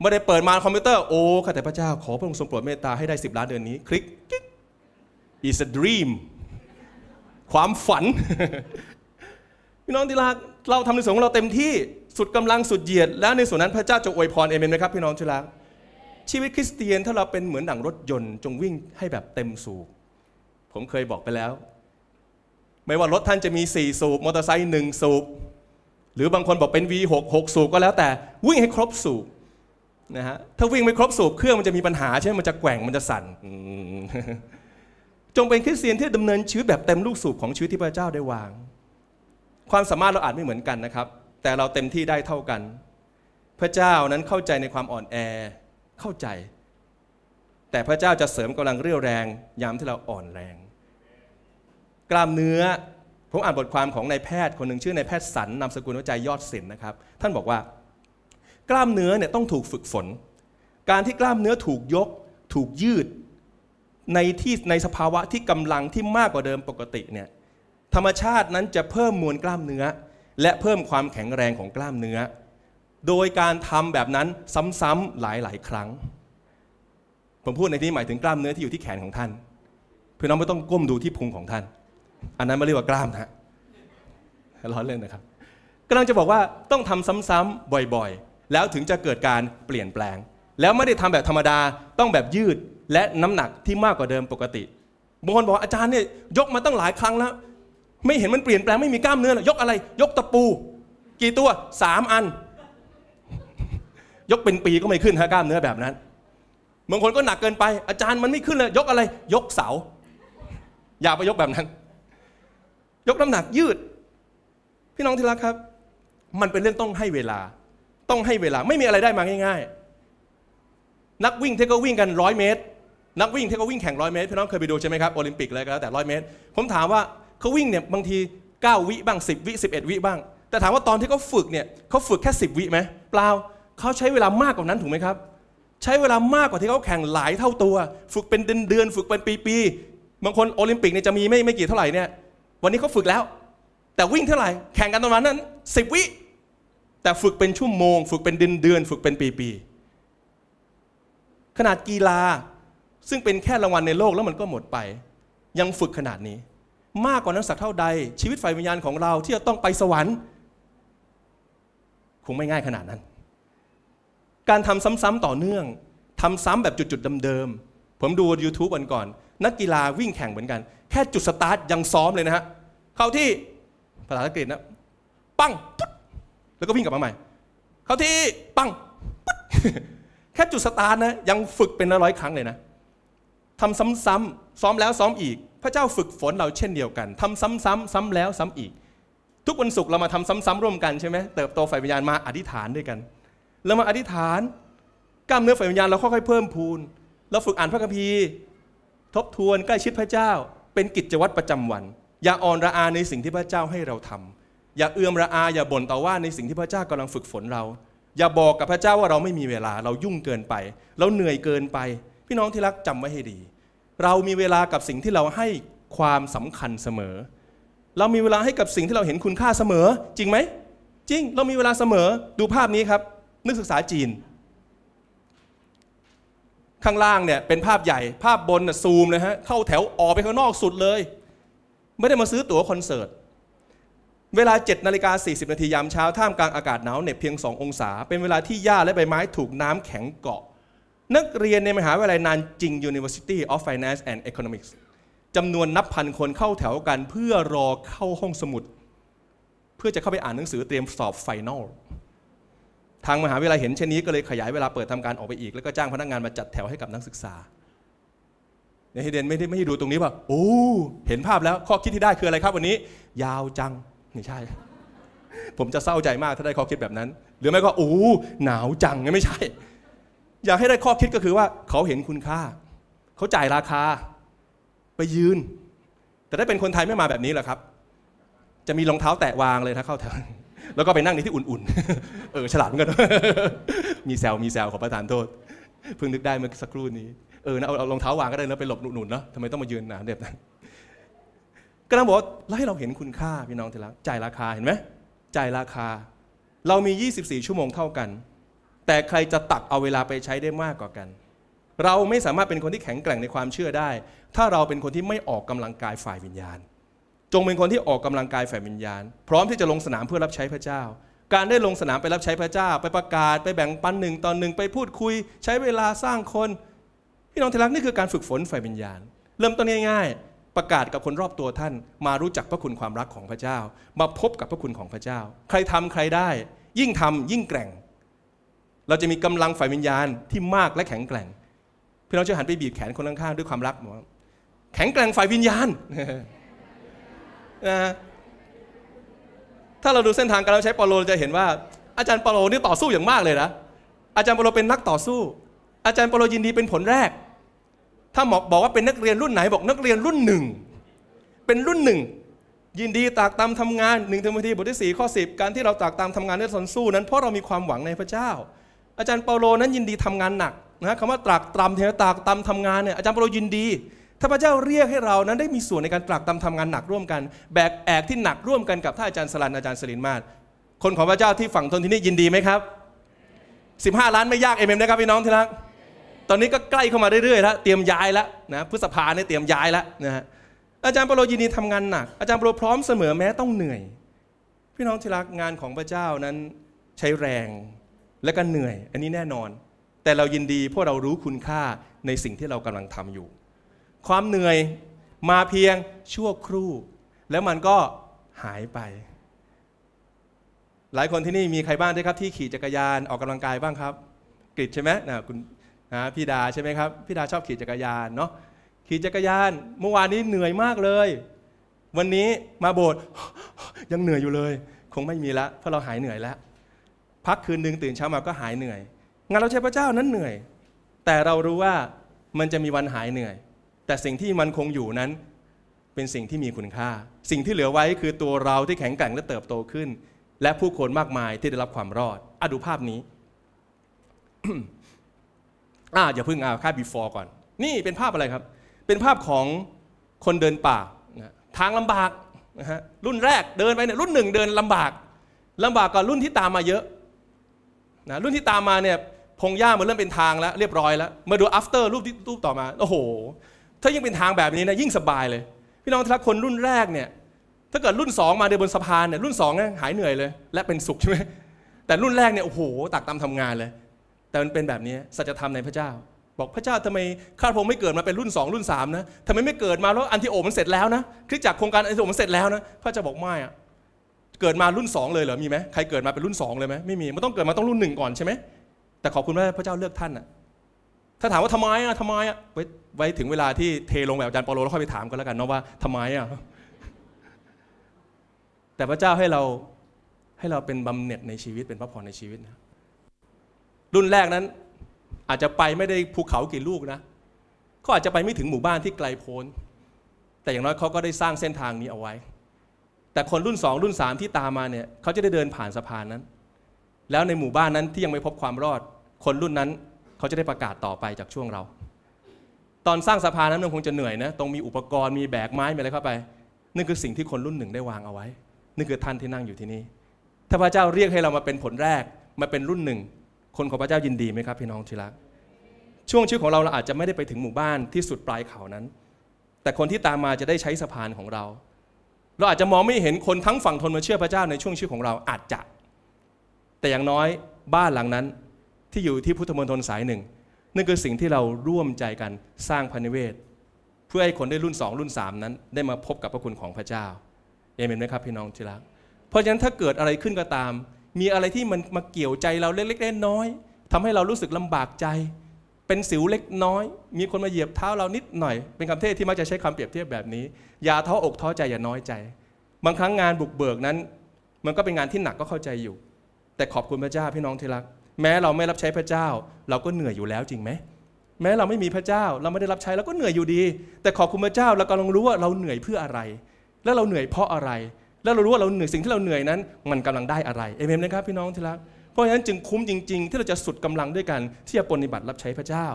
ไม่ได้เปิดมาคอมพิวเตอร์โอ้ข้าแต่พระเจ้าขอพระองค์ทรงโปรดเมตตาให้ได้ 10 ล้านเดือนนี้คลิก is a dream ความฝัน พี่น้องที่รักเราทำในส่วนของเราเต็มที่สุดกำลังสุดเหยียดแล้วในส่วนนั้นพระเจ้าจะอวยพรเอเมนไหมครับพี่น้องที่รักชีวิตคริสเตียนถ้าเราเป็นเหมือนหนังรถยนต์ จงวิ่งให้แบบเต็มสูบผมเคยบอกไปแล้ว ไม่ว่ารถท่านจะมี 4 สูบมอเตอร์ไซค์หนึ่งสูบหรือบางคนบอกเป็น V6 6สูบก็แล้วแต่วิ่งให้ครบสูบนะฮะถ้าวิ่งไม่ครบสูบเครื่องมันจะมีปัญหาใช่ไหมมันจะแกว่งมันจะสั่นจงเป็นคริสเตียนที่ดำเนินชีวิตแบบเต็มลูกสูบของชีวิตที่พระเจ้าได้วาง ความสามารถเราอาจไม่เหมือนกันนะครับ แต่เราเต็มที่ได้เท่ากัน พระเจ้านั้นเข้าใจในความอ่อนแอ เข้าใจ แต่พระเจ้าจะเสริมกำลังเรี่ยวแรงยามที่เราอ่อนแรง กล้ามเนื้อ ผมอ่านบทความของนายแพทย์ คนหนึ่งชื่อนายแพทย์สันนำสกุลวิจัยยอดศิลป์นะครับ ท่านบอกว่า กล้ามเนื้อเนี่ยต้องถูกฝึกฝน การที่กล้ามเนื้อถูกยก ถูกยืดในที่ในสภาวะที่กำลังที่มากกว่าเดิมปกติเนี่ยธรรมชาตินั้นจะเพิ่มมวลกล้ามเนื้อ และเพิ่มความแข็งแรงของกล้ามเนื้อ โดยการทำแบบนั้นซ้ำๆหลายๆครั้ง ผมพูดในที่หมายถึงกล้ามเนื้อที่อยู่ที่แขนของท่าน เพื่อน้องไม่ต้องก้มดูที่พุงของท่าน อันนั้นไม่เรียกว่ากล้ามนะล้อเล่นนะครับกำลังจะบอกว่าต้องทำซ้ำๆบ่อยๆ แล้วถึงจะเกิดการเปลี่ยนแปลง แล้วไม่ได้ทำแบบธรรมดาต้องแบบยืดและน้ำหนักที่มากกว่าเดิมปกติ บางคนบอกอาจารย์เนี่ยยกมาตั้งหลายครั้งแล้วไม่เห็นมันเปลี่ยนแปลงไม่มีกล้ามเนื้อหรอยกอะไร ยกตะปู กี่ตัวสามอัน ยกเป็นปีก็ไม่ขึ้นฮะกล้ามเนื้อแบบนั้นบางคนก็หนักเกินไป อาจารย์มันไม่ขึ้นเลยยกอะไรยกเสาอย่าไปยกแบบนั้น ยกน้ำหนักยืด พี่น้องที่รักครับ มันเป็นเรื่องต้องให้เวลา ต้องให้เวลาไม่มีอะไรได้มาง่ายๆ นักวิ่งเทก็วิ่งกันร้อยเมตรนักวิ่งที่เขาวิ่งแข่งร้อยเมตรพี่น้องเคยไปดูใช่ไหมครับโอลิมปิกอะไรก็แล้วแต่ร้อยเมตรผมถามว่าเขาวิ่งเนี่ยบางที 9วิบ้าง 10วิ11 วิบ้าง แต่ถามว่าตอนที่เขาฝึกเนี่ยเขาฝึกแค่ 10 วิไหมเปล่าเขาใช้เวลามากกว่านั้นถูกไหมครับใช้เวลามากกว่าที่เขาแข่งหลายเท่าตัว ฝึกเป็นเดือนๆฝึกเป็นปีๆบางคนโอลิมปิกเนี่ยจะมีไม่ไม่กี่เท่าไหร่เนี่ยวันนี้เขาฝึกแล้ว แต่วิ่งเท่าไหร่ แข่งกันตอนนั้น 10 วิ แต่ฝึกเป็นชั่วโมง ฝึกเป็นเดือนๆฝึกเป็นปีๆขนาดกีฬาซึ่งเป็นแค่รางวัลในโลกแล้วมันก็หมดไป ยังฝึกขนาดนี้ มากกว่านั้นสักเท่าใด ชีวิตฝ่ายวิญญาณของเราที่จะต้องไปสวรรค์คงไม่ง่ายขนาดนั้น การทำซ้ำๆต่อเนื่องทำซ้ำแบบจุดๆเดิมๆ ผมดู YouTube วันก่อน นักกีฬาวิ่งแข่งเหมือนกัน แค่จุดสตาร์ทยังซ้อมเลยนะฮะเข้าที่ภาษาอังกฤษนะปั้งปุ๊บแล้วก็วิ่งกลับมาใหม่เข้าที่ปั้งปุ๊บแค่จุดสตาร์ทนะยังฝึกเป็นร้อยครั้งเลยนะทำซ้ำๆซ้อมแล้วซ้อมอีก พระเจ้าฝึกฝนเราเช่นเดียวกันทำซ้ำๆซ้ำแล้วซ้ำอีก ทุกวันศุกร์เรามาทำซ้ำๆร่วมกันใช่ไหมเติบโตฝ่ายวิญญาณมาอธิษฐานด้วยกัน เรามาอธิษฐานกล้ามเนื้อฝ่ายวิญญาณเราค่อยๆ เพิ่มพูนเราฝึกอ่านพระคัมภีร์ทบทวนใกล้ชิดพระเจ้าเป็นกิจวัตรประจำวัน อย่าอ่อนระอาในสิ่งที่พระเจ้าให้เราทำ อย่าเอื้อมระอาอย่าบ่นต่อว่าในสิ่งที่พระเจ้ากำลังฝึกฝนเรา อย่าบอกกับพระเจ้าว่าเราไม่มีเวลาเรายุ่งเกินไป เราเหนื่อยเกินไปพี่น้องที่รักจำไว้ให้ดี เรามีเวลากับสิ่งที่เราให้ความสำคัญเสมอ เรามีเวลาให้กับสิ่งที่เราเห็นคุณค่าเสมอ จริงไหม จริง เรามีเวลาเสมอ ดูภาพนี้ครับนักศึกษาจีน ข้างล่างเนี่ยเป็นภาพใหญ่ ภาพบนซูมนะฮะ เข้าแถวออกไปข้างนอกสุดเลย ไม่ได้มาซื้อตั๋วคอนเสิร์ต เวลา7นาฬิกา40นาทียามเช้าท่ามกลางอากาศหนาวเหน็บเพียง2องศา เป็นเวลาที่หญ้าและใบไม้ถูกน้ำแข็งเกาะนักเรียนในมหาวิทยาลัยนานจิง University of Finance and Economics จำนวนนับพันคนเข้าแถวกันเพื่อรอเข้าห้องสมุด เพื่อจะเข้าไปอ่านหนังสือเตรียมสอบไฟนอล ทางมหาวิทยาลัยเห็นเช่นนี้ก็เลยขยายเวลาเปิดทำการออกไปอีกแล้วก็จ้างพนักงานมาจัดแถวให้กับนักศึกษา ในี่เดนไม่ได้ไม่ได้ดูตรงนี้ป่ะโอ้ เห็นภาพแล้วข้อคิดที่ได้คืออะไรครับ วันนี้ ยาวจังไม่ใช่ ผมจะเศร้าใจมากถ้าได้ข้อคิดแบบนั้น หรือไม่ก็โอ้หนาวจังไม่ใช่อยากให้ได้ข้อคิดก็คือว่าเขาเห็นคุณค่า เขาจ่ายราคา ไปยืน แต่ถ้าเป็นคนไทยไม่มาแบบนี้หรอครับ จะมีรองเท้าแตะวางเลยถ้าเข้าแถวแล้วก็ไปนั่งในที่อุ่นๆ เออ ฉลาดเหมือนกัน มีแซวมีแซวขอประทานโทษเพิ่งนึกได้เมื่อสักครู่นี้ เออนะเอารองเท้าวางก็ได้นะไปหลบหนุนๆเนาะทำไมต้องมายืนหนาเด็บนั้นก็ต้องบอกว่าให้เราเห็นคุณค่าพี่น้องทีละจ่ายราคาเห็นไหมจ่ายราคา เรามี 24 ชั่วโมงเท่ากันแต่ใครจะตักเอาเวลาไปใช้ได้มากกว่ากัน เราไม่สามารถเป็นคนที่แข็งแกร่งในความเชื่อได้ ถ้าเราเป็นคนที่ไม่ออกกำลังกายฝ่ายวิญญาณ จงเป็นคนที่ออกกำลังกายฝ่ายวิญญาณ พร้อมที่จะลงสนามเพื่อรับใช้พระเจ้า การได้ลงสนามไปรับใช้พระเจ้า ไปประกาศไปแบ่งปันหนึ่งตอนหนึ่งไปพูดคุย ใช้เวลาสร้างคนพี่น้องที่รักนี่คือการฝึกฝนฝ่ายวิญญาณ เริ่มต้นง่ายๆ ประกาศกับคนรอบตัวท่าน มารู้จักพระคุณความรักของพระเจ้า มาพบกับพระคุณของพระเจ้า ใครทำใครได้ยิ่งทำยิ่งแกร่งเราจะมีกำลังฝ่ายวิญญาณที่มากและแข็งแกร่งพี่น้องช่วยหันไปบีบแขนคนข้างๆด้วยความรักบอกแข็งแกร่งฝ่ายวิญญาณนะถ้าเราดูเส้นทางการรใช้เปาโลจะเห็นว่า อาจารย์เปาโลนี่ต่อสู้อย่างมากเลยนะอาจารย์เปาโลเป็นนักต่อสู้ อาจารย์เปาโลยินดีเป็นผลแรก ถ้าหมอบอกว่าเป็นนักเรียนรุ่นไหน บอกนักเรียนรุ่นหนึ่ง เป็นรุ่นหนึ่งยินดีตากตามทำงานหนึ่งเทมธีบทที่่ข้อสิบการที่เราตากตามทำงาน้วยสนสู้นั้น เพราะเรามีความหวังในพระเจ้าอาจารย์เปาโลนั้นยินดีทำงานหนักนะคำว่าตรากตรำเทนตรากตำทำงานเนี่ยอาจารย์เปาโลยินดีถ้าพระเจ้าเรียกให้เรานั้นได้มีส่วนในการตรากตำทำงานหนัก ร่วมกัน แบกแอกที่หนักร่วมกันกับท่านอาจารย์สลันอาจารย์สลินมาศคนของพระเจ้าที่ฝั่งทนที่นี่ยินดีไหมครับ15ล้านไม่ยากเอเมนนะครับพี่น้องที่รักตอนนี้ก็ใกล้เข้ามาเรื่อยๆแล้วเตรียมย้ายแล้วนะพฤษภาเนี่ยเตรียมย้ายแล้วนะฮะอาจารย์เปาโลยินดีทำงานหนักอาจารย์เปาโลพร้อมเสมอแม้ต้องเหนื่อยพี่น้องที่รักงานของพระเจ้านั้นใช้แรงและก็เหนื่อยอันนี้แน่นอน แต่เรายินดีเพราะเรารู้คุณค่าในสิ่งที่เรากำลังทำอยู่ ความเหนื่อยมาเพียงชั่วครู่ แล้วมันก็หายไป หลายคนที่นี่มีใครบ้างด้วยครับ ที่ขี่จักรยานออกกำลังกายบ้างครับกริดใช่ไหมนะคุณนะพี่ดาใช่ไหมครับพี่ดาชอบขี่จักรยานเนาะขี่จักรยานเมื่อวานนี้เหนื่อยมากเลย วันนี้มาโบสยังเหนื่อยอยู่เลย คงไม่มีละเพราะเราหายเหนื่อยแล้วพักคืนหนึ่งตื่นเช้ามาก็หายเหนื่อยงานเราใช้พระเจ้านั้นเหนื่อย แต่เรารู้ว่ามันจะมีวันหายเหนื่อย แต่สิ่งที่มันคงอยู่นั้น เป็นสิ่งที่มีคุณค่า สิ่งที่เหลือไว้คือตัวเราที่แข็งแกร่งและเติบโตขึ้น และผู้คนมากมายที่ได้รับความรอดอะดูภาพนี้อ่าอย่าพึ่งเอาค่า before ก่อน นี่เป็นภาพอะไรครับ เป็นภาพของคนเดินป่าทางลำบากนะฮะรุ่นแรกเดินไปเนี่ยรุ่นหนึ่งเดินลำบากลำบากกว่ารุ่นที่ตามมาเยอะนะรุ่นที่ตามมาเนี่ยพงหญ้ามันเริ่มเป็นทางแล้ว เรียบร้อยแล้ว มาดู after รูปที่รูปต่อมาโอ้โหถ้ายิ่งเป็นทางแบบนี้นะยิ่งสบายเลย พี่น้องทักคนรุ่นแรกเนี่ยถ้าเกิดรุ่น 2 มาเดินบนสะพานเนี่ยรุ่น2เนี่ยหายเหนื่อยเลย และเป็นสุขใช่ไหมแต่รุ่นแรกเนี่ยโอ้โหตักตามทำงานเลย แต่มันเป็นแบบนี้สัจธรรมในพระเจ้า บอกพระเจ้าทำไม ข้าพงไม่เกิดมาเป็นรุ่น 2 รุ่น3นะทำไมไม่เกิดมาแล้วอันที่โอมันเสร็จแล้วนะคริสจักรโครงการอันที่โอมันเสร็จแล้วนะพระเจ้าบอกไม่อะเกิดมารุ่น2เลยเหรอมีไหมใครเกิดมาเป็นรุ่น2เลยไหมไม่มีมันต้องเกิดมาต้องรุ่นหนึ่งก่อนใช่ไหม แต่ขอบคุณพระเจ้าเลือกท่านอะถ้าถามว่าทำไมอะทำไมอะไว้ไว้ถึงเวลาที่เทลงแบบอาจารย์ปอโลแล้วค่อยไปถามก็แล้วกันเนาะว่าทำไมอะแต่พระเจ้าให้เราให้เราเป็นบำเหน็จในชีวิตเป็นพระพรในชีวิตนะรุ่นแรกนั้น อาจจะไปไม่ได้ภูเขากี่ลูกนะเขาอาจจะไปไม่ถึงหมู่บ้านที่ไกลโพ้น แต่อย่างน้อยเขาก็ได้สร้างเส้นทางนี้เอาไว้แต่คนรุ่นสองรุ่นสามที่ตามมาเนี่ยเขาจะได้เดินผ่านสะพานนั้น แล้วในหมู่บ้านนั้นที่ยังไม่พบความรอด คนรุ่นนั้นเขาจะได้ประกาศต่อไปจากช่วงเรา ตอนสร้างสะพานนั้นมันคงจะเหนื่อยนะตรงมีอุปกรณ์มีแบกไม้ไปอะไรเข้าไปนั่นคือสิ่งที่คนรุ่นหนึ่งได้วางเอาไว้นั่นคือท่านที่นั่งอยู่ที่นี่ถ้าพระเจ้าเรียกให้เรามาเป็นผลแรกมาเป็นรุ่นหนึ่งคนของพระเจ้ายินดีไหมครับ พี่น้องที่รักช่วงชีวิตของเราเราอาจจะไม่ได้ไปถึงหมู่บ้านที่สุดปลายเขานั้น แต่คนที่ตามมาจะได้ใช้สะพานของเราเราอาจจะมองไม่เห็นคนทั้งฝั่งทนมาเชื่อพระเจ้าในช่วงชีวิตของเราอาจจะ แต่อย่างน้อยบ้านหลังนั้นที่อยู่ที่พุทธมณฑลสายหนึ่งนั่นคือสิ่งที่เราร่วมใจกันสร้างพันนิเวศ เพื่อให้คนได้รุ่น 2 รุ่น 3 นั้นได้มาพบกับพระคุณของพระเจ้าเอเมนไหมครับ พี่น้องที่รักเพราะฉะนั้นถ้าเกิดอะไรขึ้นก็ตาม มีอะไรที่มันมาเกี่ยวใจเราเล็กๆน้อยๆทำให้เรารู้สึกลำบากใจเป็นสิวเล็กน้อยมีคนมาเหยียบเท้าเรานิดหน่อย เป็นคำเทศที่มักจะใช้คำเปรียบเทียบแบบนี้ อย่าท้ออกท้อใจอย่าน้อยใจ บางครั้งงานบุกเบิกนั้นมันก็เป็นงานที่หนักก็เข้าใจอยู่ แต่ขอบคุณพระเจ้าพี่น้องที่รักแม้เราไม่รับใช้พระเจ้า เราก็เหนื่อยอยู่แล้วจริงไหมแม้เราไม่มีพระเจ้าเราไม่ได้รับใช้เราก็เหนื่อยอยู่ดี แต่ขอบคุณพระเจ้าเรากำลังรู้ว่าเราเหนื่อยเพื่ออะไร และเราเหนื่อยเพราะอะไร และเรารู้ว่าเราเหนื่อยสิ่งที่เราเหนื่อยนั้นมันกำลังได้อะไรเอเมนไหมครับพี่น้องที่รักราะฉะนั้นจึงคุ้มจริงๆ ที่เราจะสุดกำลังด้วยกัน ที่จะปฏิบัติรับใช้พระเจ้า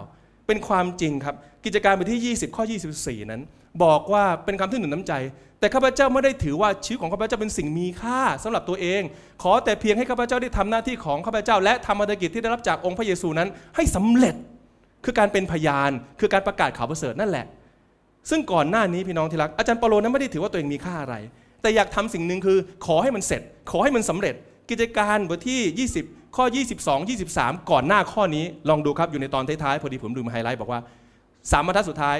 เป็นความจริงครับกิจการบทที่ 20 ข้อ 24 นั้น บอกว่าเป็นคำที่หนุนน้ำใจ แต่ข้าพเจ้าไม่ได้ถือว่าชีวิตของข้าพเจ้าเป็นสิ่งมีค่า สำหรับตัวเอง ขอแต่เพียงให้ข้าพเจ้าได้ทำหน้าที่ของข้าพเจ้า และทำมรรกิจที่ได้รับจากองค์พระเยซูนั้นให้สำเร็จ คือการเป็นพยานคือการประกาศข่าวประเสริฐนั่นแหละซึ่งก่อนหน้านี้พี่น้องที่รักอาจารย์เปโลนั้นไม่ได้ถือว่าตัวเองมีค่าอะไร แต่อยากทำสิ่งหนึ่งคือขอให้มันเสร็จ ขอให้มันสำเร็จกิจการบทที่ 20 ข้อ 22 23 ก่อนหน้าข้อนี้ ลองดูครับอยู่ในตอนท้ายๆพอดีผมดูมไฮไลท์บอกว่าสามบรรทัดสุดท้าย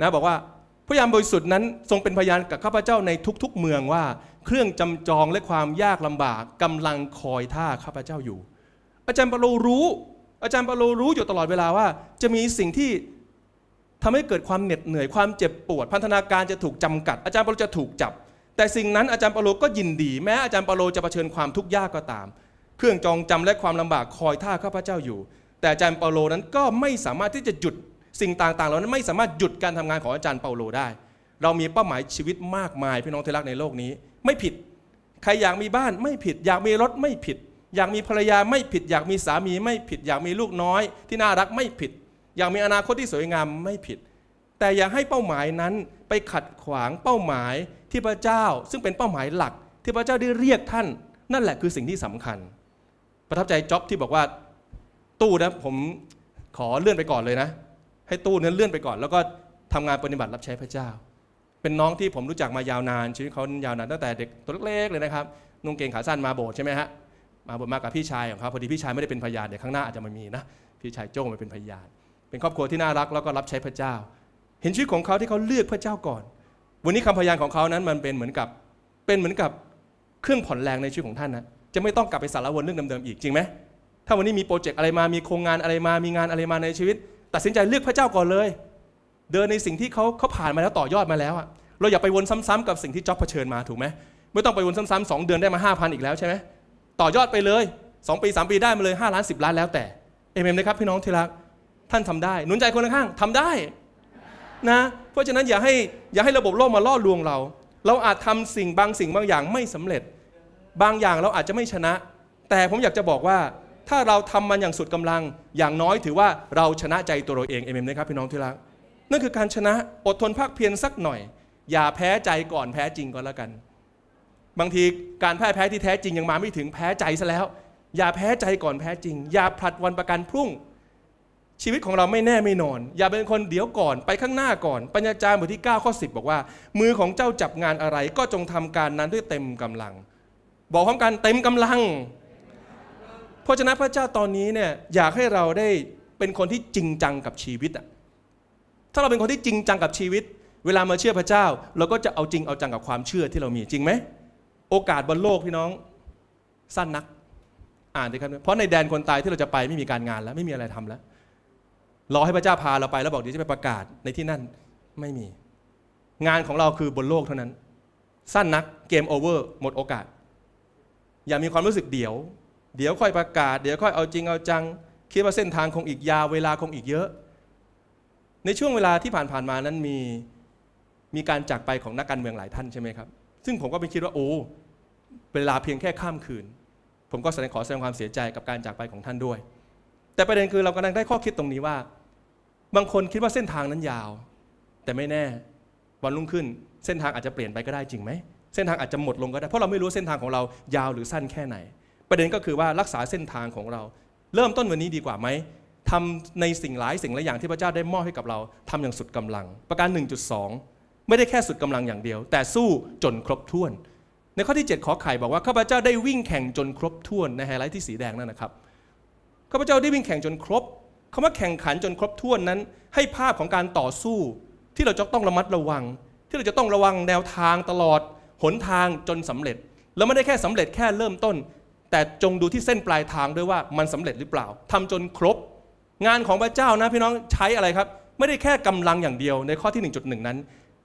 นะบอกว่าพระยามบริสุทธิ์นั้น ทรงเป็นพยานกับข้าพเจ้าในทุกๆเมืองว่า เครื่องจำจองและความยากลำบากกำลังคอยท่าข้าพเจ้าอยู่ อาจารย์เปโลรู้ อาจารย์เปโลรู้อยู่ตลอดเวลาว่า จะมีสิ่งที่ทำให้เกิดความเหน็ดเหนื่อยความเจ็บปวด พันธนาการจะถูกจำกัดอาจารย์เปโลจะถูกจับแต่สิ่งนั้นอาจารย์เปโลก็ยินดีแม้อาจารย์เปโลจะเผชิญความทุกข์ยากก็ตาม เครื่องจองจำและความลำบากคอยท่าข้าพเจ้าอยู่ แต่อาจารย์เปาโลนั้นก็ไม่สามารถที่จะหยุดสิ่งต่างๆ เหล่านั้น ไม่สามารถหยุดการทำงานของอาจารย์เปาโลได้ เรามีเป้าหมายชีวิตมากมายพี่น้องที่รักในโลกนี้ ไม่ผิดใครอยากมีบ้านไม่ผิดอยากมีรถไม่ผิดอยากมีภรรยาไม่ผิด อยากมีสามีไม่ผิดอยากมีลูกน้อย ที่น่ารักไม่ผิด อยากมีอนาคตที่สวยงามไม่ผิด แต่อย่าให้เป้าหมายนั้นไปขัดขวางเป้าหมายที่พระเจ้าซึ่งเป็นเป้าหมายหลักที่พระเจ้าได้เรียกท่าน นั่นแหละคือสิ่งที่สำคัญ ประทับใจจ็อบที่บอกว่าตู้นะผมขอเลื่อนไปก่อนเลยนะให้ตู้นั้นเลื่อนไปก่อน แล้วก็ทำงานปฏิบัติรับใช้พระเจ้า เป็นน้องที่ผมรู้จักมายาวนานชีวิตเขายาวนานตั้งแต่เด็กตัวเล็กๆเลยนะครับนุ่งเกงขาสั้นมาโบสถ์ใช่ไหมฮะมาบสมากับพี่ชายของเขาพอดีพี่ชายไม่ได้เป็นพยานเดี๋ยวข้างหน้าอาจจะม่มีนะ พี่ชายโจ้มาเป็นพยานเป็นครอบครัวที่น่ารักแล้วก็รับใช้พระเจ้า เห็นชีวิตของเขาที่เขาเลือกพระเจ้าก่อนวันนี้คำพยานของเขานั้นมันเป็นเหมือนกับเป็นเหมือนกับเครื่องผ่อนแรงในชีวิตของท่านนะจะไม่ต้องกลับไปสารวนเรื่องเดิมๆอีกจริงไหมถ้าวันนี้มีโปรเจกต์อะไรมามีโครงงานอะไรมามีงานอะไรมาในชีวิตตัดสินใจเลือกพระเจ้าก่อนเลย เดินในสิ่งที่เขาเขาผ่านมาแล้วต่อยอดมาแล้วอะเราอย่าไปวนซ้ำๆกับสิ่งที่จ็อบเผชิญมาถูกไหมไม่ต้องไปวนซ้ำๆสองเดือนได้มาห้าพันอีกแล้วใช่ไหมต่อยอดไปเลยสองปีสามปีได้มาเลยห้าล้านสิบล้านแล้วแต่เอเมนนะครับพี่น้องที่รักท่านทำได้หนุนใจคนข้างททำได้ นะเพราะฉะนั้นอย่าให้อย่าให้ระบบโลกมาล่อลวงเรา เราอาจทำสิ่งบางสิ่งบางอย่างไม่สำเร็จ บางอย่างเราอาจจะไม่ชนะ แต่ผมอยากจะบอกว่าถ้าเราทำมันอย่างสุดกำลัง อย่างน้อยถือว่าเราชนะใจตัวเราเองเอเมนไหมครับพี่น้องที่รักนั่นคือการชนะอดทนภาคเพียรสักหน่อย อย่าแพ้ใจก่อนแพ้จริงก่อนแล้วกัน บางทีการแพ้แพ้ที่แท้จริงยังมาไม่ถึงแพ้ใจซะแล้ว อย่าแพ้ใจก่อนแพ้จริง อย่าผลัดวันประกันพรุ่งชีวิตของเราไม่แน่ไม่นอน อย่าเป็นคนเดี๋ยวก่อน ไปข้างหน้าก่อน ปัญญาจารย์บทที่9ข้อ10บอกว่า มือของเจ้าจับงานอะไรก็จงทำการนั้นด้วยเต็มกำลัง บอกพร้อมกันเต็มกำลัง เพราะฉะนั้นพระเจ้าตอนนี้เนี่ยอยากให้เราได้เป็นคนที่จริงจังกับชีวิตอะถ้าเราเป็นคนที่จริงจังกับชีวิต เวลามาเชื่อพระเจ้า เราก็จะเอาจริงเอาจังกับความเชื่อที่เรามีจริงไหมโอกาสบนโลกพี่น้อง สั้นนักอ่านดีครับเพราะในแดนคนตายที่เราจะไปไม่มีการงานแล้วไม่มีอะไรทำแล้วรอให้พระเจ้าพาเราไปแล้วบอกเดี๋ยวจะไปประกาศในที่นั่นไม่มี งานของเราคือบนโลกเท่านั้น สั้นนักเกมโอเวอร์หมดโอกาส อย่ามีความรู้สึกเดี๋ยวเดี๋ยวค่อยประกาศเดี๋ยวค่อยเอาจริงเอาจังคิดว่าเส้นทางคงอีกยาวเวลาคงอีกเยอะ ในช่วงเวลาที่ผ่านๆมานั้นมีมีการจากไปของนักการเมืองหลายท่านใช่ไหมครับซึ่งผมก็ไปคิดว่าโอ้เวลาเพียงแค่ข้ามคืน ผมก็แสดงขอแสดงความเสียใจกับการจากไปของท่านด้วย แต่ประเด็นคือเรากำลังได้ข้อคิดตรงนี้ว่าบางคนคิดว่าเส้นทางนั้นยาว แต่ไม่แน่วันรุ่งขึ้นเส้นทางอาจจะเปลี่ยนไปก็ได้จริงไหม เส้นทางอาจจะหมดลงก็ได้ เพราะเราไม่รู้เส้นทางของเรายาวหรือสั้นแค่ไหน ประเด็นก็คือว่ารักษาเส้นทางของเราเริ่มต้นวันนี้ดีกว่าไหมทำในสิ่งหลายสิ่งหลายอย่างที่พระเจ้าได้มอบให้กับเรา ทำอย่างสุดกำลัง ประการ 1.2 ไม่ได้แค่สุดกำลังอย่างเดียว แต่สู้จนครบถ้วน ในข้อที่ 7 ขอไข่บอกว่าข้าพเจ้าได้วิ่งแข่งจนครบถ้วนในไฮไลท์ที่สีแดงนั่นนะครับข้าพเจ้าได้วิ่งแข่งจนครบคำว่าแข่งขันจนครบถ้วนนั้น ให้ภาพของการต่อสู้ที่เราจะต้องระมัดระวัง ที่เราจะต้องระวังแนวทางตลอดหนทางจนสำเร็จ แล้วไม่ได้แค่สำเร็จแค่เริ่มต้น แต่จงดูที่เส้นปลายทางด้วยว่ามันสำเร็จหรือเปล่า ทำจนครบ งานของพระเจ้านะพี่น้องใช้อะไรครับ ไม่ได้แค่กำลังอย่างเดียวในข้อที่ 1.1 นั้น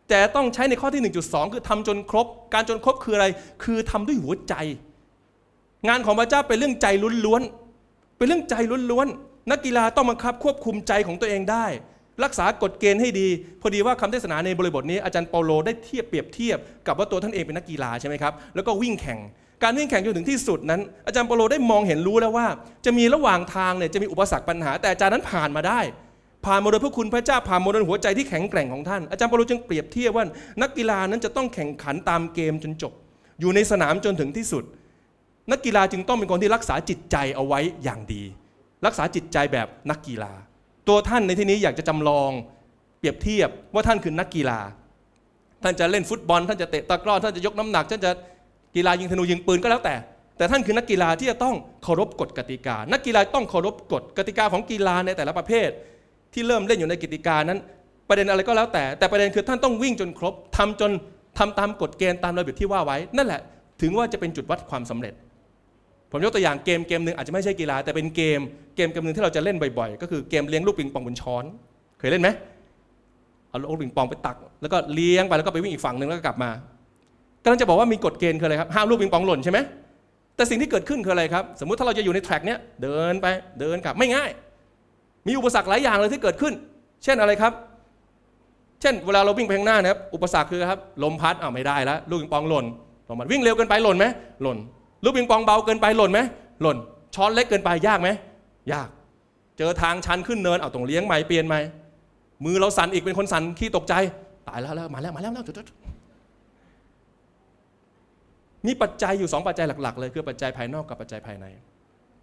แต่ต้องใช้ในข้อที่ 1.2 คือทำจนครบ การจนครบคืออะไร คือทำด้วยหัวใจ งานของพระเจ้าเป็นเรื่องใจล้วนๆเป็นเรื่องใจล้วนนักกีฬาต้องบังคับควบคุมใจของตัวเองได้ รักษากฎเกณฑ์ให้ดี พอดีว่าคำเทศนาในบริบทนี้อาจารย์เปาโลได้เทียบเปรียบเทียบกับว่าตัวท่านเองเป็นนักกีฬาใช่ไหมครับแล้วก็วิ่งแข่ง การวิ่งแข่งจนถึงที่สุดนั้น อาจารย์เปาโลได้มองเห็นรู้แล้วว่า จะมีระหว่างทางเนี่ยจะมีอุปสรรคปัญหา แต่อาจารย์นั้นผ่านมาได้ ผ่านมาโดยพระคุณพระเจ้าผ่านมาโดยหัวใจที่แข็งแกร่งของท่าน อาจารย์เปาโลจึงเปรียบเทียบว่า นักกีฬานั้นจะต้องแข่งขันตามเกมจนจบ อยู่ในสนามจนถึงที่สุด นักกีฬาจึงต้องเป็นคนที่รักษาจิตใจเอาไว้อย่างดีรักษาจิตใจแบบนักกีฬา ตัวท่านในที่นี้อยากจะจำลอง เปรียบเทียบว่าท่านคือนักกีฬา ท่านจะเล่นฟุตบอล ท่านจะเตะตะกร้อท่านจะยกน้ำหนักท่านจะกีฬายิงธนูยิงปืนก็แล้วแต่แต่ท่านคือนักกีฬาที่จะต้องเคารพกฎกติกานักกีฬาต้องเคารพกฎกติกาของกีฬาในแต่ละประเภท ที่เริ่มเล่นอยู่ในกติกานั้น ประเด็นอะไรก็แล้วแต่แต่ประเด็นคือท่านต้องวิ่งจนครบทำจนทำตามกฎเกณฑ์ตามระเบียบที่ว่าไว้ นั่นแหละ ถึงว่าจะเป็นจุดวัดความสำเร็จผมยกตัวอย่างเกมเกมหนึ่งอาจจะไม่ใช่กีฬาแต่เป็นเกมเกมเกมหนึ่งที่เราจะเล่นบ่อยๆก็คือเกมเลี้ยงลูกปิงปองบนช้อนเคยเล่นไหมเอาลูกปิงปองไปตัก แล้วก็เลี้ยงไปแล้วก็ไปวิ่งอีกฝั่งหนึ่งแล้วก็กลับมากำลังจะบอกว่ามีกฎเกณฑ์คืออะไรครับห้ามลูกปิงปองหล่นใช่ไหมแต่สิ่งที่เกิดขึ้นคืออะไรครับสมมุติถ้าเราจะอยู่ในแทร็กเนี้ยเดินไปเดินกลับไม่ง่ายมีอุปสรรคหลายอย่างเลยที่เกิดขึ้น เช่นอะไรครับ เช่นเวลาเราวิ่งไปข้างหน้านะครับอุปสรรคคือครับลมพัดอ้าวไม่ได้แล้วลูกปิงปองหล่นลงมาวิ่งเร็วเกินไปหล่นไหมหล่นลูกปิงปองเบาเกินไปหล่นไหมหล่นช้อนเล็กเกินไปยากไหมยาก เจอทางชันขึ้นเนินเอาตรงเลี้ยงใหม่เปลี่ยนใหม่มือเราสั่นอีกเป็นคนสั่นขี้ตกใจตายแล้วแล้วมาแล้วมาแล้วแล้วมีปัจจัยอยู่สองปัจจัยหลัก ๆ เลยคือปัจจัยภายนอกกับปัจจัยภายใน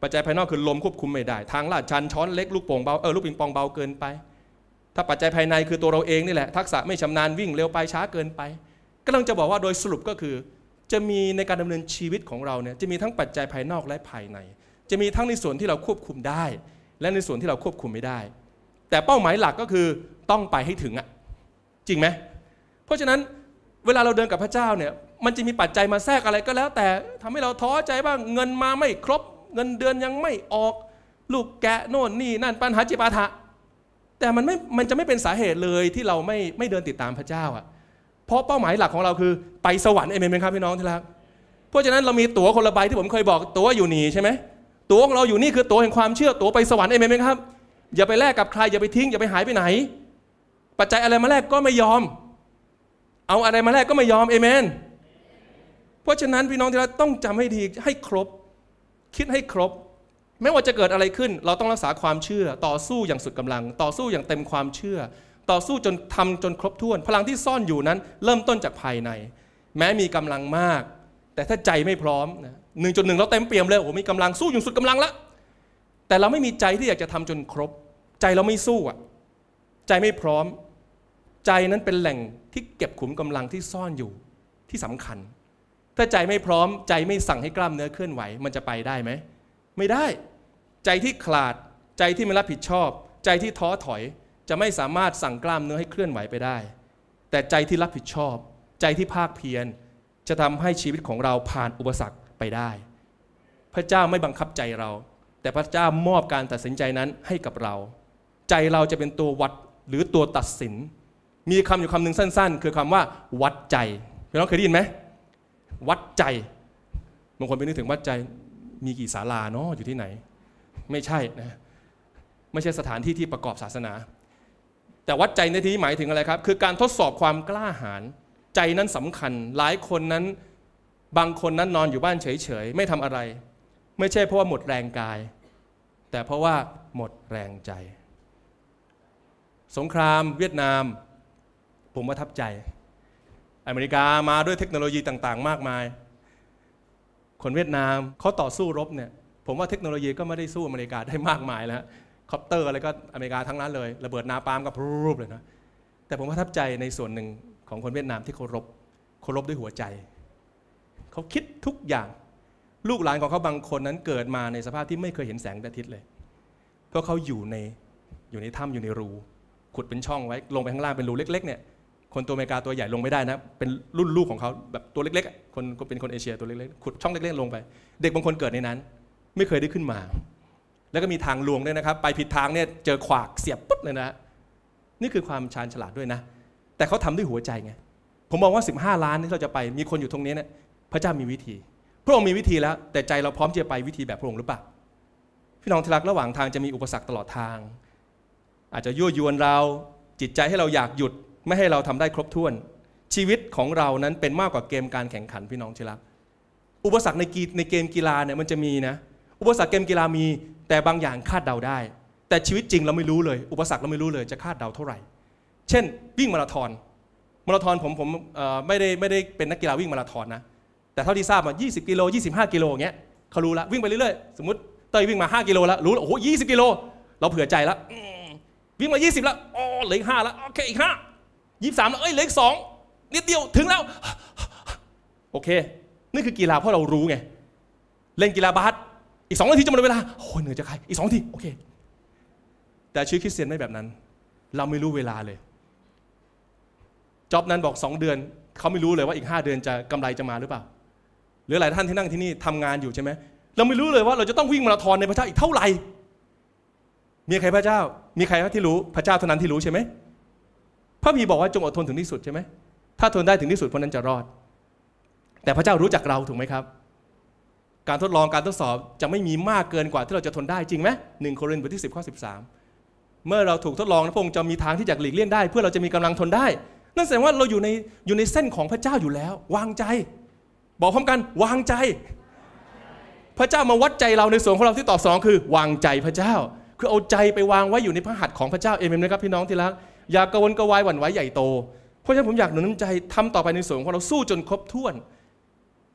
ปัจจัยภายนอกคือลมควบคุมไม่ได้ ทางลาดชันช้อนเล็กลูกโป่งเบาเออลูกปิงปองเบาเกินไป ถ้าปัจจัยภายในคือตัวเราเองนี่แหละ ทักษะไม่ชำนาญวิ่งเร็วไปช้าเกินไปกำลังจะบอกว่าโดยสรุปก็คือจะมีในการดำเนินชีวิตของเราเนี่ยจะมีทั้งปัจจัยภายนอกและภายใน จะมีทั้งในส่วนที่เราควบคุมได้ และในส่วนที่เราควบคุมไม่ได้ แต่เป้าหมายหลักก็คือต้องไปให้ถึงอะจริงไหม เพราะฉะนั้นเวลาเราเดินกับพระเจ้าเนี่ยมันจะมีปัจจัยมาแทรกอะไรก็แล้ว แต่ทำให้เราท้อใจบ้างเงินมาไม่ครบ เงินเดือนยังไม่ออกลูกแกะโน่นนี่นั่นปัญหาจิปาทะแต่มันไม่มันจะไม่เป็นสาเหตุเลยที่เราไม่ไม่เดินติดตามพระเจ้าอะเพราะเป้าหมายหลักของเราคือไปสวรรค์เอเมนไหมครับพี่น้องที่รักเพราะฉะนั้นเรามีตั๋วคนละใบที่ผมเคยบอกตั๋วอยู่นี่ใช่ไหม ตั๋วของเราอยู่นี่คือตั๋วแห่งความเชื่อตั๋วไปสวรรค์เอเมนไหมครับอย่าไปแลกกับใคร อย่าไปทิ้งอย่าไปหายไปไหน ปัจจัยอะไรมาแลกก็ไม่ยอมเอาอะไรมาแลกก็ไม่ยอมเอเมนเพราะฉะนั้นพี่น้องที่รักต้องจำให้ดีให้ครบ คิดให้ครบ ไม่ว่าจะเกิดอะไรขึ้น เราต้องรักษาความเชื่อต่อสู้อย่างสุดกำลัง ต่อสู้อย่างเต็มความเชื่อต่อสู้จนทำจนครบถ้วน พลังที่ซ่อนอยู่นั้นเริ่มต้นจากภายใน แม้มีกำลังมาก แต่ถ้าใจไม่พร้อมหนึ่งจนหนึ่งเราเต็มเปี่ยมเลยโอ้โหมีกำลังสู้อยู่สุดกำลังละแต่เราไม่มีใจที่อยากจะทำจนครบ ใจเราไม่สู้อ่ะใจไม่พร้อม ใจนั้นเป็นแหล่งที่เก็บขุมกำลังที่ซ่อนอยู่ ที่สำคัญ ถ้าใจไม่พร้อม ใจไม่สั่งให้กล้ามเนื้อเคลื่อนไหว มันจะไปได้ไหมไม่ได้ ใจที่ขาด ใจที่ไม่รับผิดชอบ ใจที่ท้อถอยจะไม่สามารถสั่งกล้ามเนื้อให้เคลื่อนไหวไปได้ แต่ใจที่รับผิดชอบ ใจที่ภาคเพียร จะทำให้ชีวิตของเราผ่านอุปสรรคไปได้ พระเจ้าไม่บังคับใจเรา แต่พระเจ้ามอบการตัดสินใจนั้นให้กับเรา ใจเราจะเป็นตัววัดหรือตัวตัดสิน มีคำอยู่คำหนึ่งสั้นๆ คือคำว่า วัดใจพี่น้องเคยได้ยินไหมวัดใจบางคนไปนึกถึงวัดใจมีกี่ศาลาเนาะอยู่ที่ไหน ไม่ใช่นะไม่ใช่สถานที่ที่ประกอบศาสนาแต่วัดใจในที่นี้หมายถึงอะไรครับคือการทดสอบความกล้าหาญใจนั้นสำคัญ หลายคนนั้นบางคนนั้นนอนอยู่บ้านเฉยๆไม่ทำอะไร ไม่ใช่เพราะว่าหมดแรงกาย แต่เพราะว่าหมดแรงใจ สงครามเวียดนามผมประทับใจ อเมริกามาด้วยเทคโนโลยีต่าง ๆ มากมาย คนเวียดนามเขาต่อสู้รบเนี่ยผมว่าเทคโนโลยีก็ไม่ได้สู้อเมริกาได้มากมายแล้วคอปเตอร์อะไรก็อเมริกาทั้งนั้นเลยระเบิดนาปามก็พรูบเลยนะแต่ผมประทับใจในส่วนหนึ่งของคนเวียดนามที่เคารพเคารพด้วยหัวใจเขาคิดทุกอย่างลูกหลานของเขาบางคนนั้นเกิดมาในสภาพที่ไม่เคยเห็นแสงอาทิตย์เลยเพราะเขาอยู่ในอยู่ในถ้ำอยู่ในรูขุดเป็นช่องไว้ลงไปข้างล่างเป็นรูเล็กๆเนี่ยคนตัวอเมริกาตัวใหญ่ลงไม่ได้นะเป็นรุ่นลูกของเขาแบบตัวเล็กๆคนเป็นคนเอเชียตัวเล็กๆขุดช่องเล็ก ๆลงไป เด็กบางคนเกิดในนั้น ไม่เคยได้ขึ้นมาแล้วก็มีทางลวงด้วยนะครับไปผิดทางเนี่ยเจอขวากเสียบปุ๊บเลยนะ นี่คือความชาญฉลาดด้วยนะแต่เขาทำด้วยหัวใจไงผมมองว่า 15 ล้านที่เราจะไปมีคนอยู่ตรงนี้เนี่ยพระเจ้ามีวิธีพระองค์มีวิธีแล้ว แต่ใจเราพร้อมจะไปวิธีแบบพระองค์หรือเปล่าพี่น้องที่รักระหว่างทางจะมีอุปสรรคตลอดทาง อาจจะยั่วยวนเราจิตใจให้เราอยากหยุดไม่ให้เราทำได้ครบถ้วน ชีวิตของเรานั้นเป็นมากกว่าเกมการแข่งขัน พี่น้องที่รักอุปสรรคในกีในเกมกีฬาเนี่ยมันจะมีนะอุปสรรคเกมกีฬามีแต่บางอย่างคาดเดาได้ แต่ชีวิตจริงเราไม่รู้เลยอุปสรรคเราไม่รู้เลยจะคาดเดาเท่าไหร่ เช่นวิ่งมาราธอนมาราธอนผมผมไม่ได้ไม่ได้เป็นนักกีฬาวิ่งมาราธอนนะแต่เท่าที่ทราบมา20 กิโล25 กิโลเงี้ยเขารู้ละวิ่งไปเรื่อยๆสมมติเตยวิ่งมา 5 กิโลแล้วรู้โอ้โห20 กิโล เราเผื่อใจละวิ่งมา 20แล้วอ๋อเหลืออีก5แล้วโอเคอีก5 23แล้วเอ้ยเหลืออีก2นิดเดียวถึงแล้วโอเคนี่คือกีฬาเพราะเรารู้ไงเล่นกีฬาบาสีกสองนาทีจะหมดเวลาโอ้ยเหนื่อยจะใครอีกสองนาทีโอเค แต่ชีวิตคริสเตียนไม่แบบนั้น เราไม่รู้เวลาเลยจ็อบนั้นบอกสอง เดือนเขาไม่รู้เลยว่าอีกห้าเดือนจะกำไรจะมาหรือเปล่าหรือหลายท่านที่นั่งที่นี่ทำงานอยู่ใช่ไหมเราไม่รู้เลยว่า เราจะต้องวิ่งมาราธอนในพระเจ้าอีกเท่าไหร่มีใครพระเจ้า มีใครที่รู้พระเจ้าเท่านั้นที่รู้ใช่ไหมพระบีบอกว่าจงอดทนถึงที่สุดใช่ไหมถ้าทนได้ถึงที่สุดคนนั้นจะรอด แต่พระเจ้ารู้จักเราถูกไหมครับการทดลองการทดสอบจะไม่มีมากเกินกว่าที่เราจะทนได้จริงไหมหนึ่งโครินธ์บทที่10ข้อ13เมื่อเราถูกทดลองนะพระองค์จะมีทางที่จะหลีกเลี่ยงได้ เพื่อเราจะมีกำลังทนได้ นั่นแสดงว่าเราอยู่ในอยู่ในเส้นของพระเจ้าอยู่แล้ว วางใจ บอกพร้อมกันวางใจพระเจ้ามาวัดใจเราในส่วนของเราที่ตอบสนองคือ วางใจพระเจ้า คือเอาใจไปวางไว้ อยู่ในพระหัตถ์ของพระเจ้าเอเมนนะครับพี่น้องที่รักอย่ากระวนกระวายหวั่นไหวใหญ่โต เพราะฉะนั้นผมอยากหนุนน้ำใจทำต่อไปในส่วนของเราสู้จนครบถ้วน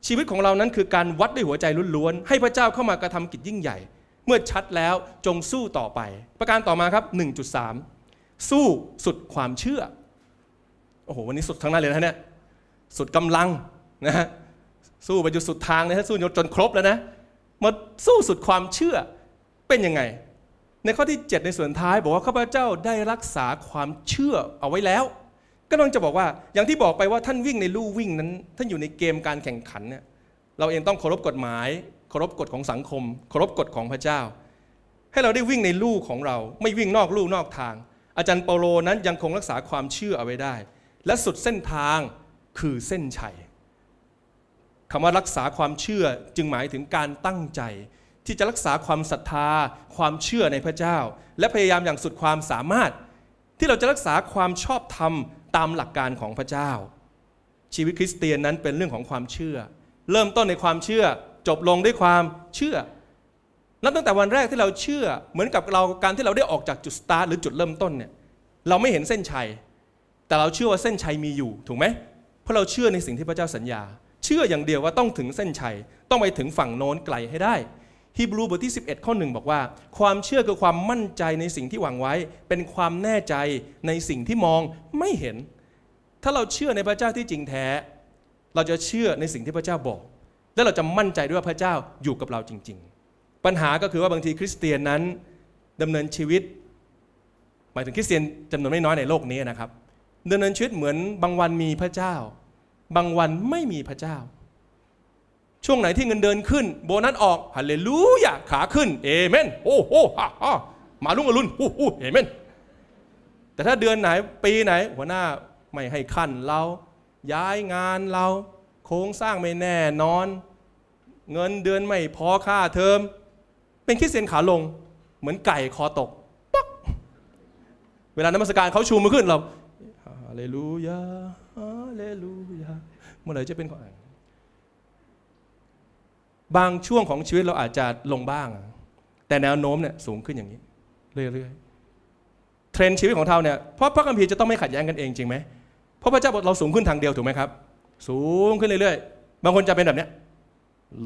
ชีวิตของเรานั้นคือการวัดด้วยหัวใจล้วนๆ ให้พระเจ้าเข้ามากระทำกิจยิ่งใหญ่ เมื่อชัดแล้วจงสู้ต่อไป ประการต่อมาครับ 1.3 สู้สุดความเชื่อ โอ้โห วันนี้สุดทั้งนั้นเลยนะเนี่ยสุดกำลังนะฮะสู้ไปจนสุดทางนะฮะสู้จนครบแล้วนะมาสู้สุดความเชื่อเป็นยังไง ในข้อที่ 7 ในส่วนท้ายบอกว่าข้าพเจ้าได้รักษาความเชื่อเอาไว้แล้วก็ต้องจะบอกว่าอย่างที่บอกไปว่าท่านวิ่งในลู่วิ่งนั้น ท่านอยู่ในเกมการแข่งขันเนี่ยเราเองต้องเคารพกฎหมายเคารพกฎของสังคมเคารพกฎของพระเจ้า ให้เราได้วิ่งในลู่ของเรา ไม่วิ่งนอกลู่นอกทาง อาจารย์เปาโลนั้นยังคงรักษาความเชื่อเอาไว้ได้ และสุดเส้นทางคือเส้นชัยคำว่ารักษาความเชื่อจึงหมายถึงการตั้งใจ ที่จะรักษาความศรัทธา ความเชื่อในพระเจ้า และพยายามอย่างสุดความสามารถ ที่เราจะรักษาความชอบธรรมตามหลักการของพระเจ้า ชีวิตคริสเตียนนั้นเป็นเรื่องของความเชื่อ เริ่มต้นในความเชื่อ จบลงด้วยความเชื่อนับตั้งแต่วันแรกที่เราเชื่อเหมือนกับเราการที่เราได้ออกจากจุดสตาร์ทหรือจุดเริ่มต้นเนี่ยเราไม่เห็นเส้นชัย แต่เราเชื่อว่าเส้นชัยมีอยู่ถูกไหมเพราะเราเชื่อในสิ่งที่พระเจ้าสัญญา เชื่ออย่างเดียวว่าต้องถึงเส้นชัย ต้องไปถึงฝั่งโน้นไกลให้ได้ฮีบรูบทที่11ข้อหนึ่งบอกว่า ความเชื่อคือความมั่นใจในสิ่งที่หวังไว้ เป็นความแน่ใจในสิ่งที่มองไม่เห็น ถ้าเราเชื่อในพระเจ้าที่จริงแท้ เราจะเชื่อในสิ่งที่พระเจ้าบอก และเราจะมั่นใจด้วยว่าพระเจ้าอยู่กับเราจริง ๆ ปัญหาก็คือว่าบางทีคริสเตียนนั้นดำเนินชีวิตหมายถึงคริสเตียนจำนวนไม่น้อยในโลกนี้นะครับดำเนินชีวิตเหมือนบางวันมีพระเจ้า บางวันไม่มีพระเจ้าช่วงไหนที่เงินเดินขึ้นโบนัสออกฮาเลลูยาขาขึ้นเอเมนโอ้โหฮ่าฮ่ามาลุ่งอรุณโอ้โหเอเมนแต่ถ้าเดือนไหน ปีไหน หัวหน้าไม่ให้ขั้นเรา ย้ายงานเราโครงสร้างไม่แน่นอน เงินเดือนไม่พอค่าเทอม เป็นคิดเสียนขาลง เหมือนไก่คอตกปอกเวลานมัสการเขาชูมือขึ้นเราฮาเลลูยาฮาเลลูยาเมื่อไหร่จะเป็นของบางช่วงของชีวิตเราอาจจะลงบ้าง แต่แนวโน้มเนี่ยสูงขึ้นอย่างนี้ เรื่อยๆเทรนชีวิตของเราเนี่ยเพราะพระคัมภีร์จะต้องไม่ขัดแย้งกันเองจริงไหมเพราะพระเจ้าบอกเราสูงขึ้นทางเดียวถูกไหมครับ สูงขึ้นเรื่อยๆ บางคนจะเป็นแบบเนี้ย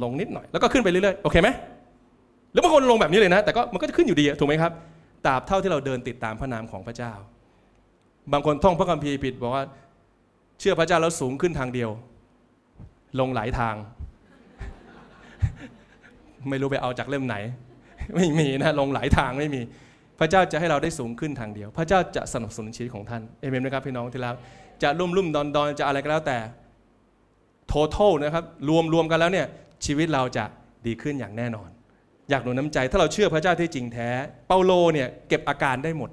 ลงนิดหน่อย แล้วก็ขึ้นไปเรื่อยๆ โอเคไหมหรือบางคนลงแบบนี้เลยนะ แต่ก็มันก็จะขึ้นอยู่ดีถูกไหมครับตราบเท่าที่เราเดินติดตามพระนามของพระเจ้า บางคนท่องพระคัมภีร์ผิดบอกว่าเชื่อพระเจ้าแล้วสูงขึ้นทางเดียว ลงหลายทางไม่รู้ไปเอาจากเล่มไหน ไม่มีนะลงหลายทางไม่มี พระเจ้าจะให้เราได้สูงขึ้นทางเดียว พระเจ้าจะสนับสนุนชีวิตของท่านเอเมนนะครับพี่น้องที่แล้วจะรุ่มรุ่มดอนดอนจะอะไรก็แล้วแต่ทั้งทนะครับ รวมรวมกันแล้วเนี่ยชีวิตเราจะดีขึ้นอย่างแน่นอนอยากหนุนน้ำใจถ้าเราเชื่อพระเจ้าที่จริงแท้ เปาโลเนี่ยเก็บอาการได้หมด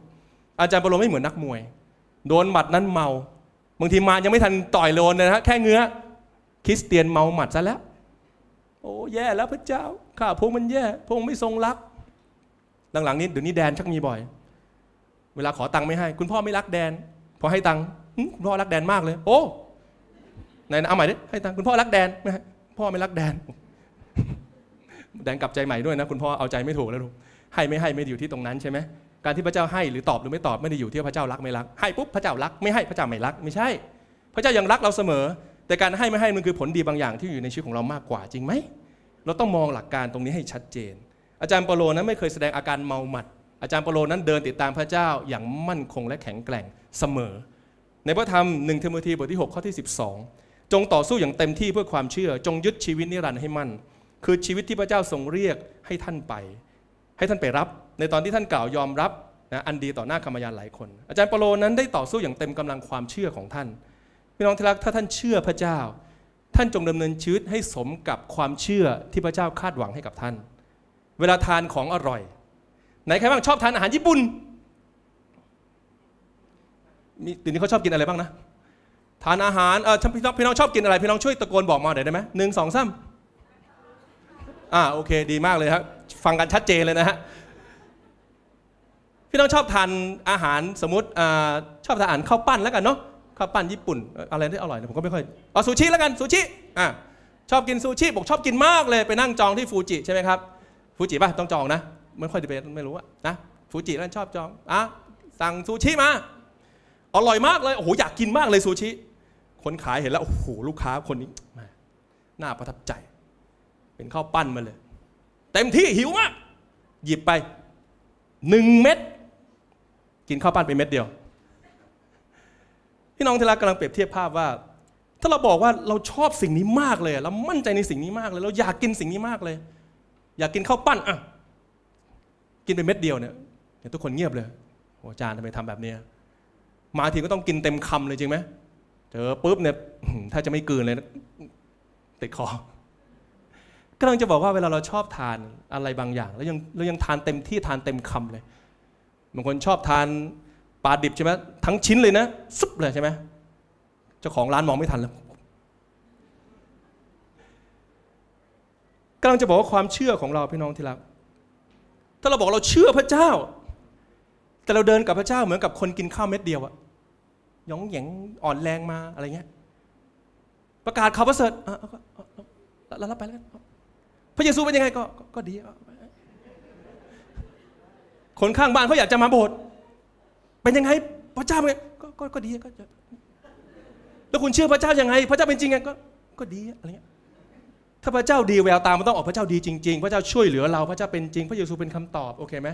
อาจารย์เปาโลไม่เหมือนนักมวยโดนหมัดนั้นเมาบางทีมายังไม่ทันต่อยโลนนะฮะแค่เงื้อคริสเตียนเมาหมัดซะแล้วโอ้แย่แล้วพระเจ้า ข้าพงมันแย่พงไม่ทรงรัก หลังๆนี้เดี๋ยวนี้แดนชักมีบ่อย เวลาขอตังค์ไม่ให้ คุณพ่อไม่รักแดนพอให้ตังค์คุณพ่อรักแดนมากเลยโอ้ไหนเอาใหม่ดิให้ตังค์คุณพ่อรักแดนไม่พ่อไม่รักแดนแดนกลับใจใหม่ด้วยนะคุณพ่อเอาใจไม่ถูกแล้วลูกให้ไม่ให้ไม่อยู่ที่ตรงนั้นใช่ไหมการที่พระเจ้าให้หรือตอบหรือไม่ตอบไม่ได้อยู่ที่พระเจ้ารักไม่รัก ให้ปุ๊บพระเจ้ารักไม่ให้พระเจ้าไม่รัก ไม่ใช่ พระเจ้ายังรักเราเสมอแต่การให้ไม่ให้มันคือผลดีบางอย่างที่อยู่ในชีวิตของเรามากกว่าจริงไหม เราต้องมองหลักการตรงนี้ให้ชัดเจน อาจารย์เปโลนั้นไม่เคยแสดงอาการเมาหมัด อาจารย์เปโลนั้นเดินติดตามพระเจ้าอย่างมั่นคงและแข็งแกร่งเสมอ ในพระธรรมหนึ่งเทมมธีบทที่6ข้อที่ 12 จงต่อสู้อย่างเต็มที่เพื่อความเชื่อจงยึดชีวิตนิรันดร์ให้มั่น คือชีวิตที่พระเจ้าทรงเรียกให้ท่านไป ให้ท่านไปรับ ในตอนที่ท่านกล่าวยอมรับนะอันดีต่อหน้าคำพยานหลายคน อาจารย์เปโลนั้นได้ต่อสู้อย่างเต็มกำลังความเชื่อของท่านพี่น้องที่รักถ้าท่านเชื่อพระเจ้า ท่านจงดำเนินชีวิตให้สมกับความเชื่อที่พระเจ้าคาดหวังให้กับท่าน เวลาทานของอร่อย ไหนใครบ้างชอบทานอาหารญี่ปุ่นมีตื่นนี้เขาชอบกินอะไรบ้างนะทานอาหารเออพี่น้องพี่น้องชอบกินอะไรพี่น้องช่วยตะโกนบอกมาหน่อยได้ไหมหนึ่งสองสามอ่าโอเค ดีมากเลยครับฟังกันชัดเจนเลยนะฮะพี่น้องชอบทานอาหารสมมติชอบทานอาหารข้าวปั้นแล้วกันเนาะข้าวปั้นญี่ปุ่นอะไรที่อร่อยผมก็ไม่ค่อยเอาซูชิแล้วกันซูชิอ่ะชอบกินซูชิบอกชอบกินมากเลย ไปนั่งจองที่ฟูจิใช่ไหมครับฟูจิป่ะต้องจองนะไม่ค่อยจะไปไม่รู้อะนะฟูจิแล้วชอบจองอ่ะสั่งซูชิมาอร่อยมากเลยโอ้โหอยากกินมากเลยซูชิคนขายเห็นแล้วโอ้โหลูกค้าคนนี้น่าประทับใจ เป็นข้าวปั้นมาเลยเต็มที่หิวมากหยิบไปหนึ่งเม็ดกินข้าวปั้นไปเม็ดเดียวพี่น้องที่รักกำลังเปรียบเทียบภาพว่า ถ้าเราบอกว่าเราชอบสิ่งนี้มากเลยเรามั่นใจในสิ่งนี้มากเลยเราอยากกินสิ่งนี้มากเลย อยากกินข้าวปั้นอ่ะ กินไปเม็ดเดียวเนี่ยทุกคนเงียบเลยโอ้อาจารย์ทำไมทำแบบนี้มาทีก็ต้องกินเต็มคำเลยจริงไหมเจอปุ๊บเนี่ยถ้าจะไม่กืนเลยติดคอกำลังจะบอกว่าเวลาเราชอบทานอะไรบางอย่าง แล้วยังเรายังทานเต็มที่ทานเต็มคำเลย บางคนชอบทานปลาดิบใช่ไหมทั้งชิ้นเลยนะซุบเลยใช่ไหมเจ้าของร้านมองไม่ทันแล้วกำลังจะบอกว่าความเชื่อของเราพี่น้องที่รักถ้าเราบอกเราเชื่อพระเจ้า แต่เราเดินกับพระเจ้าเหมือนกับคนกินข้าวเม็ดเดียวอะยองแยงอ่อนแรงมาอะไรเงี้ย ประกาศข่าวประเสริฐแล้วรับไปแล้วกันพระเยซูเป็นยังไงก็ก็ดีคนข้างบ้านเขาอยากจะมาโบสถ์เป็นยังไงพระเจ้าเป็นก็ก็ดีก็แล้วคุณเชื่อพระเจ้ายังไง พระเจ้าเป็นจริงไงก็ก็ดีอะไรเงี้ยถ้าพระเจ้าดีแววตามันต้องออกพระเจ้าดีจริง ๆ พระเจ้าช่วยเหลือ เราพระเจ้าเป็นจริง พระเยซูเป็นคำตอบโอเคไหม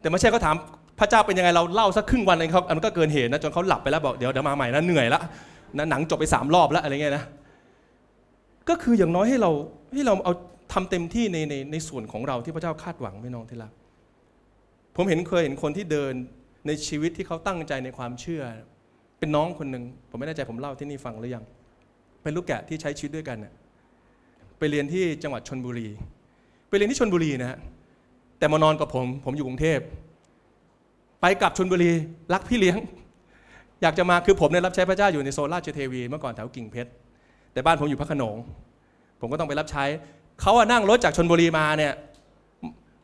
แต่ไม่ใช่เขาถามพระเจ้าเป็นยังไงเราเล่าสักครึ่งวันเองเขามันก็เกินเหตุนะจนเขาหลับไปแล้วบอกเดี๋ยวเดี๋ยวมาใหม่นะเหนื่อยละนะหนังจบไปสามรอบแล้วอะไรเงี้ยนะ ก็คืออย่างน้อยให้เราให้เราเอาทำเต็มที่ในในในส่วนของเราที่พระเจ้าคาดหวังไม่น้องที่รักผมเห็นเคยเห็นคนที่เดินในชีวิตที่เขาตั้งใจในความเชื่อ เป็นน้องคนหนึ่งผมไม่แน่ใจผมเล่าที่นี่ฟังหรือยัง เป็นลูกแกะที่ใช้ชีวิตด้วยกันเนี่ยไปเรียนที่จังหวัดชนบุรีไปเรียนที่ชนบุรีนะฮะแต่มานอนกับผมผมอยู่กรุงเทพไปกลับชนบุรีรักพี่เลี้ยง อยากจะมาคือผมได้รับใช้พระเจ้าอยู่ในโซนราชเทวีเมื่อก่อนแถวกิ่งเพชร แต่บ้านผมอยู่พระขนงผมก็ต้องไปรับใช้เขาอะนั่งรถจากชนบุรีมาเนี่ย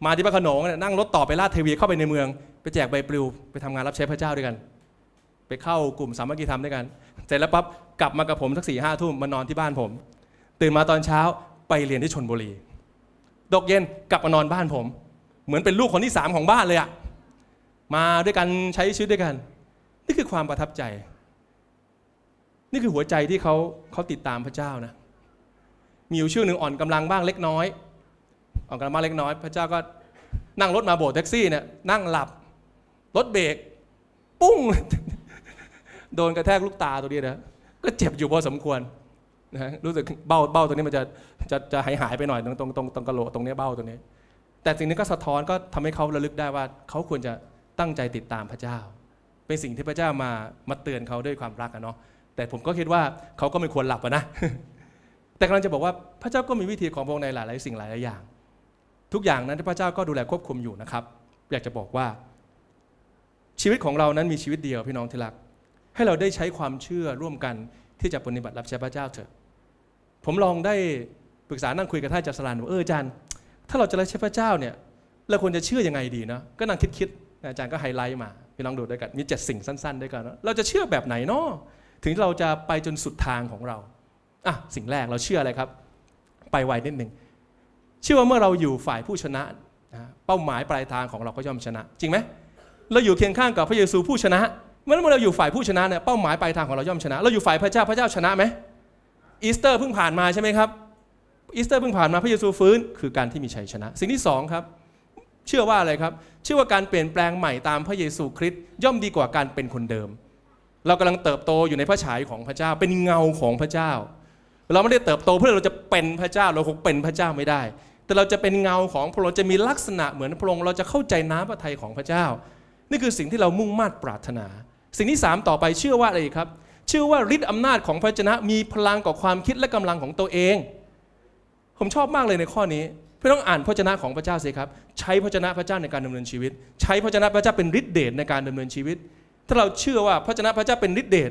มาที่พระขนงนั่งรถต่อไปราชเทวีเข้าไปในเมืองไปแจกใบปลิวไปทำงานรับใช้พระเจ้าด้วยกัน ไปเข้ากลุ่มสามัคคีธรรมด้วยกันเสร็จแล้วปั๊บกลับมากับผมสักสี่ห้าทุ่มมานอนที่บ้านผม ตื่นมาตอนเช้าไปเรียนที่ชนบุรี ดกเย็นกลับมานอนบ้านผม เหมือนเป็นลูกคนที่สามของบ้านเลยอะมาด้วยกันใช้ชีวิตด้วยกัน นี่คือความประทับใจ นี่คือหัวใจที่เขาเขาติดตามพระเจ้านะมีอยู่ชื่อหนึ่งอ่อนกำลังบ้างเล็กน้อยอ่อนกำลังบ้างเล็กน้อย พระเจ้าก็นั่งรถมาโบสถ์แท็กซี่เนี่ยนั่งหลับรถเบรกปุ้ง โดนกระแทกลูกตาตัวนี้นะก็เจ็บอยู่พอสมควรนะรู้สึกเบ้าเบ้าตัวนี้มันจะจะจะหายหายไปหน่อยตรงตรงตรงตรงกระโหลกตรงนี้เบ้าตัวนี้ แต่สิ่งนี้ก็สะท้อนก็ทำให้เขาระลึกได้ว่าเขาควรจะตั้งใจติดตามพระเจ้า เป็นสิ่งที่พระเจ้ามามาเตือนเขาด้วยความรักอะเนาะแต่ผมก็คิดว่าเขาก็ไม่ควรหลับนะแต่กำลังจะบอกว่าพระเจ้าก็มีวิธีของพระองค์ในหลายๆสิ่งหลายๆอย่าง ทุกอย่างนั้นที่พระเจ้าก็ดูแลควบคุมอยู่นะครับ อยากจะบอกว่าชีวิตของเรานั้นมีชีวิตเดียวพี่น้องที่รัก ให้เราได้ใช้ความเชื่อร่วมกันที่จะปฏิบัติรับใช้พระเจ้าเถอะผมลองได้ปรึกษานั่งคุยกับท่านจัสรันว่าเอออาจารย์ ถ้าเราจะรับใช้พระเจ้าเนี่ยเราควรจะเชื่อยังไงดีนะ ก็นั่งคิดๆอาจารย์ก็ไฮไลท์มา พี่น้องดูด้วยกันมีเจ็ดสิ่งสั้นๆด้วยกัน เราจะเชื่อแบบไหนเนาะถึงเราจะไปจนสุดทางของเราอ่ะสิ่งแรกเราเชื่ออะไรครับ ไปไวนิดหนึ่งเชื่อว่าเมื่อเราอยู่ฝ่ายผู้ชนะ เป้าหมายปลายทางของเราก็ย่อมชนะ จริงไหมเราอยู่เคียงข้างกับพระเยซูผู้ชนะเมื่อเราอยู่ฝ่ายผู้ชนะเนี่ยเป้าหมายปลายทางของเราย่อมชนะเราอยู่ฝ่ายพระเจ้าพระเจ้าชนะไหมอีสเตอร์เพิ่งผ่านมาใช่ไหมครับอีสเตอร์เพิ่งผ่านมาพระเยซูฟื้นคือการที่มีชัยชนะ สิ่งที่2ครับเชื่อว่าอะไรครับเชื่อว่าการเปลี่ยนแปลงใหม่ตามพระเยซูคริสต์ย่อมดีกว่าการเป็นคนเดิม เรากำลังเติบโตอยู่ในพระฉายของพระเจ้า เป็นเงาของพระเจ้า เราไม่ได้เติบโตเพื่อเราจะเป็นพระเจ้าเราคงเป็นพระเจ้าไม่ได้ แต่เราจะเป็นเงาของพระองค์จะมีลักษณะเหมือนพระองค์เราจะเข้าใจน้ำพระทัยของพระเจ้านี่คือสิ่งที่เรามุ่งมา่ปรารถนา สิ่งที่ 3 ต่อไปเชื่อว่าอะไรครับ เชื่อว่าฤทธิ์อำนาจของพระชนะมีพลังกว่าความคิดและกำลังของตัวเอง ผมชอบมากเลยในข้อนี้เพื่อต้องอ่านพระชนะของพระเจ้าสิครับ ใช้พระชนะพระเจ้าในการดำเนินชีวิต ใช้พระชนะพระเจ้าเป็นฤทธิเดชในการดำเนินชีวิต ถ้าเราเชื่อว่าพระชนะพระเจ้าเป็นฤทธิเดช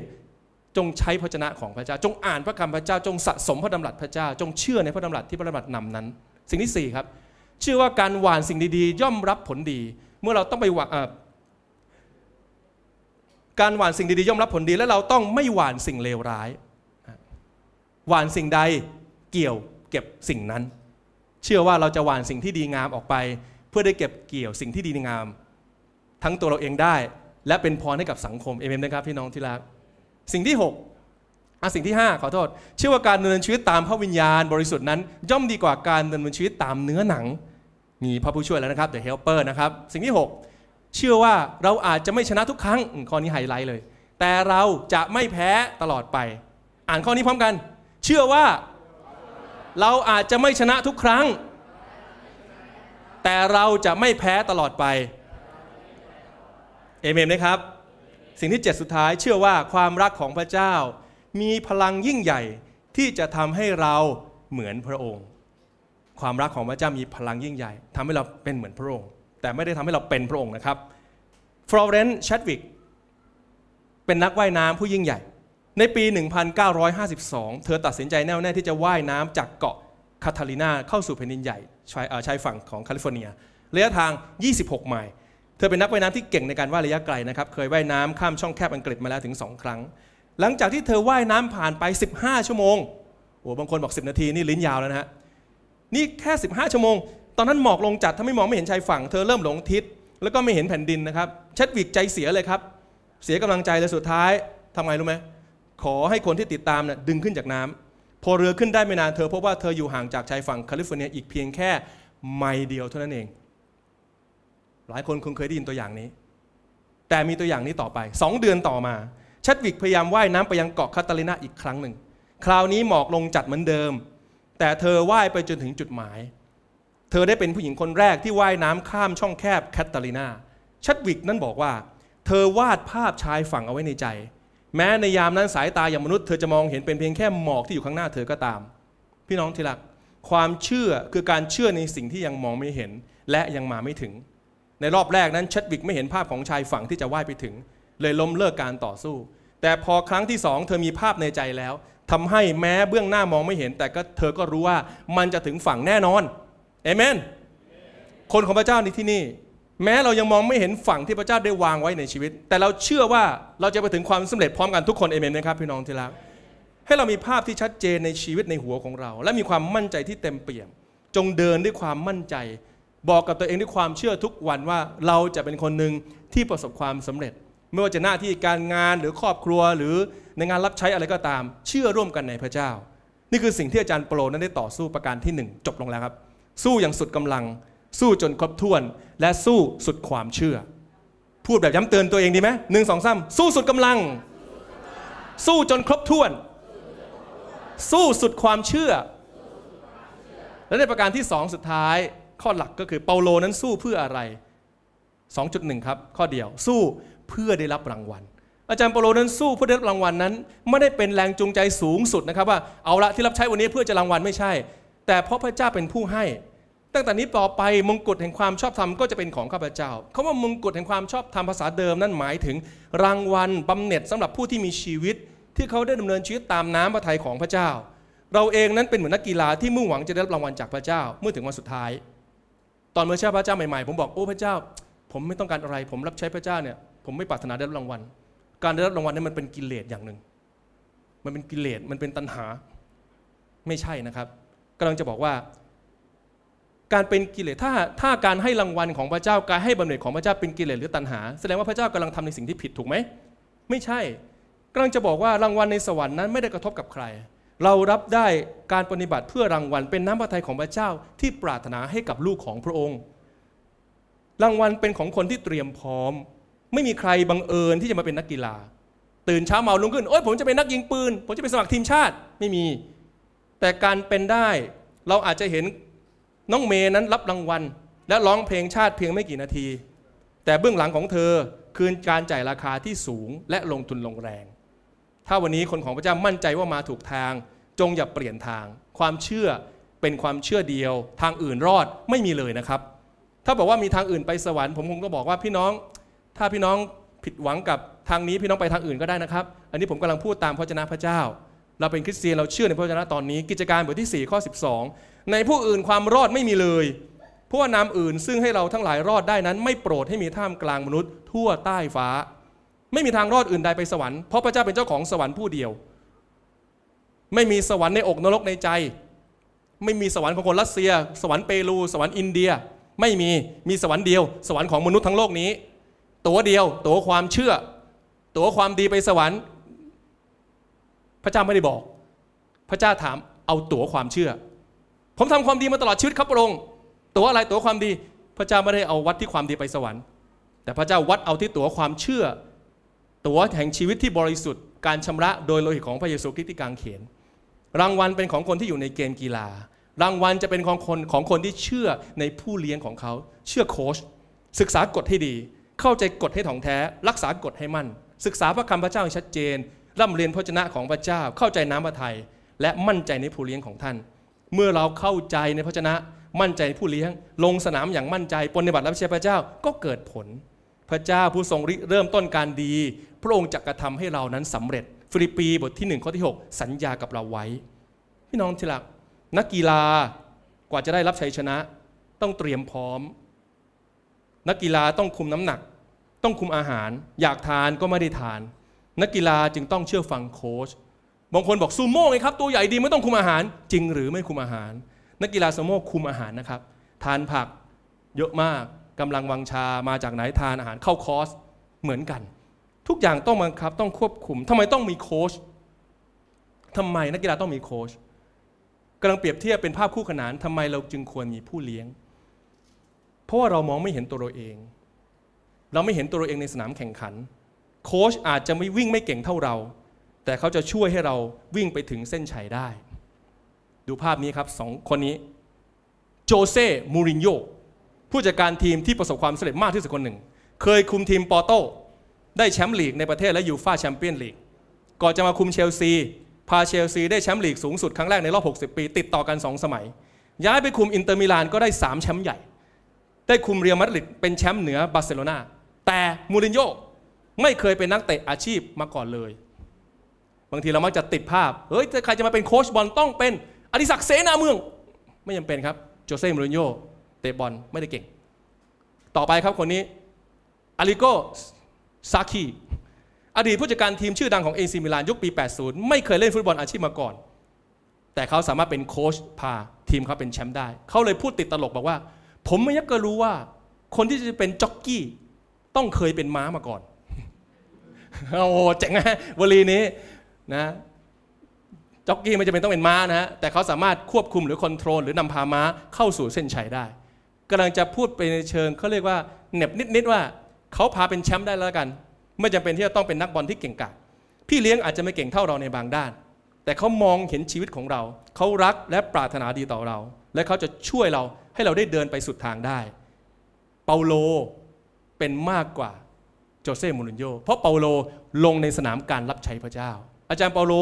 จงใช้พระชนะของพระเจ้า จงอ่านพระคำพระเจ้าจงสะสมพระดำรัสพระเจ้า จงเชื่อในพระดำรัสที่พระดารัสนำนั้น สิ่งที่4ครับเชื่อว่าการหว่านสิ่งดีๆ ย่อมรับผลดีเมื่อเราต้องไปหวานการหวานสิ่งดีๆย่อมรับผลดีและเราต้องไม่หวานสิ่งเลวร้าย หวานสิ่งใดเกี่ยวเก็บสิ่งนั้น เชื่อว่าเราจะหวานสิ่งที่ดีงามออกไป เพื่อได้เก็บเกี่ยวสิ่งที่ดีงาม ทั้งตัวเราเองได้ และเป็นพรให้กับสังคมเอเมนนะครับ พี่น้องที่รักสิ่งที่6อ่ะสิ่งที่ 5ขอโทษ เชื่อว่าการดำเนินชีวิตตามพระวิญญาณบริสุทธิ์นั้น ย่อมดีกว่าการดำเนินชีวิตตามเนื้อหนังมีพระผู้ช่วยแล้วนะครับ The Helper นะครับสิ่งที่ 6เชื่อว่าเราอาจจะไม่ชนะทุกครั้งข้อนี้ไฮไลท์เลย แต่เราจะไม่แพ้ตลอดไป อ่านข้อนี้พร้อมกัน เชื่อว่าเราอาจจะไม่ชนะทุกครั้ง แต่เราจะไม่แพ้ตลอดไป เอเมนไหมครับ สิ่งที่ 7 สุดท้าย เชื่อว่าความรักของพระเจ้า มีพลังยิ่งใหญ่ ที่จะทำให้เราเหมือนพระองค์ ความรักของพระเจ้ามีพลังยิ่งใหญ่ทำให้เราเป็นเหมือนพระองค์แต่ไม่ได้ทำให้เราเป็นพระองค์นะครับ ฟลอเรนซ์แชดวิก เป็นนักว่ายน้ำผู้ยิ่งใหญ่ ในปี 1952 เธอตัดสินใจแน่วแน่ที่จะว่ายน้ำจากเกาะคาทาลินาเข้าสู่แผ่นดินใหญ่ชายชายฝั่งของแคลิฟอร์เนีย ระยะทาง 26 ไมล์ เธอเป็นนักว่ายน้ำที่เก่งในการว่ายระยะไกลนะครับ เคยว่ายน้ำข้ามช่องแคบอังกฤษมาแล้วถึง 2 ครั้ง หลังจากที่เธอว่ายน้ำผ่านไป 15 ชั่วโมง โอ้บางคนบอก 10 นาที นี่ลิ้นยาวแล้วนะฮะ นี่แค่ 15 ชั่วโมงตอนนั้นหมอกลงจัดถ้าไม่มองไม่เห็นชายฝั่งเธอเริ่มหลงทิศแล้วก็ไม่เห็นแผ่นดินนะครับเชดวิกใจเสียเลยครับ เสียกำลังใจเลยสุดท้ายทำไงรู้ไหม ขอให้คนที่ติดตามนะ่ยดึงขึ้นจากน้ำ พอเรือขึ้นได้ไม่นานเธอ พบว่าเธออยู่ห่างจากชายฝั่งแคลิฟอร์เนียอีกเพียงแค่ไมล์เดียวเท่านั้นเอง หลายคนคงเคยได้ยินตัวอย่างนี้ แต่มีตัวอย่างนี้ต่อไป 2 เดือนต่อมาชัดวิกพยายามว่ายน้ำไปยังเกาะคาตาลินาอีกครั้งหนึ่งคราวนี้หมอกลงจัดเหมือนเดิม แต่เธอว่ายไปจนถึงจุดหมายเธอได้เป็นผู้หญิงคนแรกที่ว่ายน้ำข้ามช่องแคบแคตตอลีนาชัดวิกนั้นบอกว่า เธอวาดภาพชายฝั่งเอาไว้ในใจ แม้ในยามนั้นสายตาอย่างมนุษย์เธอจะมองเห็นเป็นเพียงแค่หมอกที่อยู่ข้างหน้าเธอก็ตาม พี่น้องที่รัก ความเชื่อคือการเชื่อในสิ่งที่ยังมองไม่เห็นและยังมาไม่ถึง ในรอบแรกนั้นชัดวิกไม่เห็นภาพของชายฝั่งที่จะว่ายไปถึง เลยล้มเลิกการต่อสู้ แต่พอครั้งที่สองเธอมีภาพในใจแล้วทำให้แม้เบื้องหน้ามองไม่เห็น แต่ก็เธอก็รู้ว่ามันจะถึงฝั่งแน่นอนเอเมน คนของพระเจ้าในที่นี่แม้เรายังมองไม่เห็นฝั่งที่พระเจ้าได้วางไว้ในชีวิต แต่เราเชื่อว่าเราจะไปถึงความสำเร็จพร้อมกันทุกคนเอเมนนะครับ พี่น้องที่รักให้เรามีภาพที่ชัดเจนในชีวิตในหัวของเรา และมีความมั่นใจที่เต็มเปี่ยม จงเดินด้วยความมั่นใจ บอกกับตัวเองด้วยความเชื่อทุกวันว่า เราจะเป็นคนหนึ่งที่ประสบความสำเร็จไม่ว่าจะหน้าที่การงานหรือครอบครัว หรือในงานรับใช้อะไรก็ตามเชื่อร่วมกันในพระเจ้า นี่คือสิ่งที่อาจารย์โปรนั้นได้ต่อสู้ประการที่1จบลงแล้วครับสู้อย่างสุดกำลังสู้จนครบถ้วน และสู้สุดความเชื่อ พูดแบบย้ำเตือนตัวเองดีไหมหนึ่งสองสามสู้สุดกำลัง สู้จนครบถ้วน สู้สุดความเชื่อ และในประการที่สองสุดท้าย ข้อหลักก็คือเปาโลนั้นสู้เพื่ออะไร 2.1 ครับ ข้อเดียว สู้เพื่อได้รับรางวัล อาจารย์เปาโลนั้นสู้เพื่อได้รับรางวัลนั้น ไม่ได้เป็นแรงจูงใจสูงสุดนะครับว่าเอาละที่รับใช้วันนี้เพื่อจะรางวัลไม่ใช่ แต่เพราะพระเจ้าเป็นผู้ให้ตั้งแต่นี้ต่อไปมงกุฎแห่งความชอบธรรมก็จะเป็นของข้าพเจ้า เขาว่ามงกุฎแห่งความชอบธรรมภาษาเดิม นั้นหมายถึงรางวัลบำเหน็จสำหรับผู้ที่มีชีวิตที่เขาได้ดำเนินชีวิตตามน้ำพระทัยของพระเจ้า เราเองนั้นเป็นเหมือนนักกีฬาที่มุ่งหวังจะได้รับรางวัลจากพระเจ้าเมื่อถึงวันสุดท้าย ตอนเมื่อเช้าพระเจ้าใหม่ๆ ผมบอกโอ้พระเจ้า ผมไม่ต้องการอะไร ผมรับใช้พระเจ้าเนี่ยผมไม่ปรารถนาได้รับรางวัล การได้รับรางวัลนั้นมันเป็นกิเลสอย่างหนึ่ง มันเป็นกิเลสมันเป็นตัณหาไม่ใช่นะครับกำลังจะบอกว่าการเป็นกิเลสถ้าถ้าการให้รางวัลของพระเจ้าการให้บำเหน็จของพระเจ้าเป็นกิเลสหรือตัณหาแสดงว่าพระเจ้ากำลังทำในสิ่งที่ผิดถูกไหมไม่ใช่กำลังจะบอกว่ารางวัลในสวรรค์นั้นไม่ได้กระทบกับใคร เรารับได้การปฏิบัติเพื่อรางวัลเป็นน้ำพระทัยของพระเจ้าที่ปรารถนาให้กับลูกของพระองค์ รางวัลเป็นของคนที่เตรียมพร้อม ไม่มีใครบังเอิญที่จะมาเป็นนักกีฬา ตื่นเช้าเมาลุกขึ้นโอ้ยผมจะเป็นนักยิงปืนผมจะเป็นสมัครทีมชาติไม่มี แต่การเป็นได้เราอาจจะเห็นน้องเมย์นั้นรับรางวัล และร้องเพลงชาติเพียงไม่กี่นาที แต่เบื้องหลังของเธอคือการจ่ายราคาที่สูงและลงทุนลงแรง ถ้าวันนี้คนของพระเจ้ามั่นใจว่ามาถูกทาง จงอย่าเปลี่ยนทาง ความเชื่อเป็นความเชื่อเดียว ทางอื่นรอดไม่มีเลยนะครับ ถ้าบอกว่ามีทางอื่นไปสวรรค์ผมคงก็บอกว่าพี่น้อง ถ้าพี่น้องผิดหวังกับทางนี้พี่น้องไปทางอื่นก็ได้นะครับ อันนี้ผมกำลังพูดตามพระเจ้าพระเจ้าเราเป็นคริสเตียนเราเชื่อในพระวจนะตอนนี้กิจการบทที่4ข้อ12 ในผู้อื่นความรอดไม่มีเลยผู้นำอื่นซึ่งให้เราทั้งหลายรอดได้นั้น ไม่โปรดให้มีท่ามกลางมนุษย์ทั่วใต้ฟ้า ไม่มีทางรอดอื่นใดไปสวรรค์เพราะพระเจ้าเป็นเจ้าของสวรรค์ผู้เดียว ไม่มีสวรรค์ในอกนรกในใจ ไม่มีสวรรค์ของคนรัสเซียสวรรค์เปรูสวรรค์อินเดีย ไม่มีมีสวรรค์เดียว สวรรค์ของมนุษย์ทั้งโลกนี้ตัวเดียวตัวความเชื่อตัวความดีไปสวรรค์ระเจ้าไม่ได้บอก พระเจ้าถามเอาตั๋วความเชื่อ ผมทำความดีมาตลอดชีวิตครับพระองค์ ตั๋วอะไร ตั๋วความดี พระเจ้าไม่ได้เอาวัดที่ความดีไปสวรรค์ แต่พระเจ้าวัดเอาที่ตั๋วความเชื่อ ตั๋วแห่งชีวิตที่บริสุทธิ์ การชำระโดยโลหิตของพระเยซูคริสต์ที่กางเขน รางวัลเป็นของคนที่อยู่ในเกณฑ์กีฬา รางวัลจะเป็นของคนของคนที่เชื่อในผู้เลี้ยงของเขา เชื่อโค้ช ศึกษากฎให้ดี เข้าใจกฎให้ถ่องแท้ รักษากฎให้มั่น ศึกษาพระคำพระเจ้าให้ชัดเจนร่ำเรียนพระชนะของพระเจ้า เข้าใจน้ำพระทัย และมั่นใจในผู้เลี้ยงของท่าน เมื่อเราเข้าใจในพระชนะ มั่นใจในผู้เลี้ยง ลงสนามอย่างมั่นใจปฏิบัติรับใช้พระเจ้าก็เกิดผล พระเจ้าผู้ทรงเริ่มต้นการดี พระองค์จะกระทำให้เรานั้นสำเร็จ ฟิลิปปีบทที่1ข้อที่ 6 สัญญากับเราไว้ พี่น้องที่รัก นักกีฬากว่าจะได้รับชัยชนะ ต้องเตรียมพร้อม นักกีฬาต้องคุมน้ำหนัก ต้องคุมอาหาร อยากทานก็ไม่ได้ทานนักกีฬาจึงต้องเชื่อฟังโค้ช บางคนบอกซูโม่ไงครับ ตัวใหญ่ดีไม่ต้องคุมอาหารจริงหรือไม่คุมอาหาร นักกีฬาซูโม่คุมอาหารนะครับทานผักเยอะมาก กำลังวังชามาจากไหนทานอาหารเข้าคอร์สเหมือนกัน ทุกอย่างต้องบังคับต้องควบคุม ทำไมต้องมีโค้ชทำไมนักกีฬาต้องมีโค้ชกำลังเปรียบเทียบเป็นภาพคู่ขนาน ทำไมเราจึงควรมีผู้เลี้ยงเพราะว่าเรามองไม่เห็นตัวเราเอง เราไม่เห็นตัวเราเองในสนามแข่งขันโค้ชอาจจะไม่วิ่งไม่เก่งเท่าเรา แต่เขาจะช่วยให้เราวิ่งไปถึงเส้นชัยได้ ดูภาพนี้ครับสองคนนี้ โจเซ่ มูรินโญ่ผู้จัดการทีมที่ประสบความสำเร็จมากที่สุดคนหนึ่ง เคยคุมทีมปอโต้ได้แชมป์ลีกในประเทศและยูฟ่าแชมเปี้ยนลีกก่อนจะมาคุมเชลซี พาเชลซีได้แชมป์ลีกสูงสุดครั้งแรกในรอบ 60 ปี ติดต่อกัน 2 สมัย ย้ายไปคุมอินเตอร์มิลานก็ได้3แชมป์ใหญ่ ได้คุมเรียลมาดริดเป็นแชมป์เหนือบาร์เซโลนาแต่มูรินโญ่ไม่เคยเป็นนักเตะอาชีพมาก่อนเลย บางทีเรามักจะติดภาพ เฮ้ย ใครจะมาเป็นโค้ชบอลต้องเป็นอดิศักดิ์เสนาเมือง ไม่ยังเป็นครับ โจเซ่มูรินโญ่เตะบอลไม่ได้เก่ง ต่อไปครับคนนี้อาริโกซากิอดีตผู้จัดการทีมชื่อดังของเอซีมิลานยุคปี 80 ไม่เคยเล่นฟุตบอลอาชีพมาก่อน แต่เขาสามารถเป็นโค้ชพาทีมเขาเป็นแชมป์ได้ เขาเลยพูดติดตลกบอกว่า ผมไม่ยักก็รู้ว่าคนที่จะเป็นจ็อกกี้ต้องเคยเป็นม้ามาก่อนโอ้โหเจ๋งนะวลีนี้นะจ็อกกี้ไม่จำเป็นต้องเป็นม้านะฮะแต่เขาสามารถควบคุมหรือคอนโทรลหรือนำพาม้าเข้าสู่เส้นชัยได้กำลังจะพูดไปในเชิงเขาเรียกว่าเน็บนิดๆว่าเขาพาเป็นแชมป์ได้แล้วกัน ไม่จำเป็นที่จะต้องเป็นนักบอลที่เก่งกาจพี่เลี้ยงอาจจะไม่เก่งเท่าเราในบางด้าน แต่เขามองเห็นชีวิตของเรา เขารักและปรารถนาดีต่อเรา และเขาจะช่วยเราให้เราได้เดินไปสุดทางได้ เปาโลเป็นมากกว่าโจเซ่มูรินโญ่เพราะเปาโลลงในสนามการรับใช้พระเจ้า อาจารย์เปาโล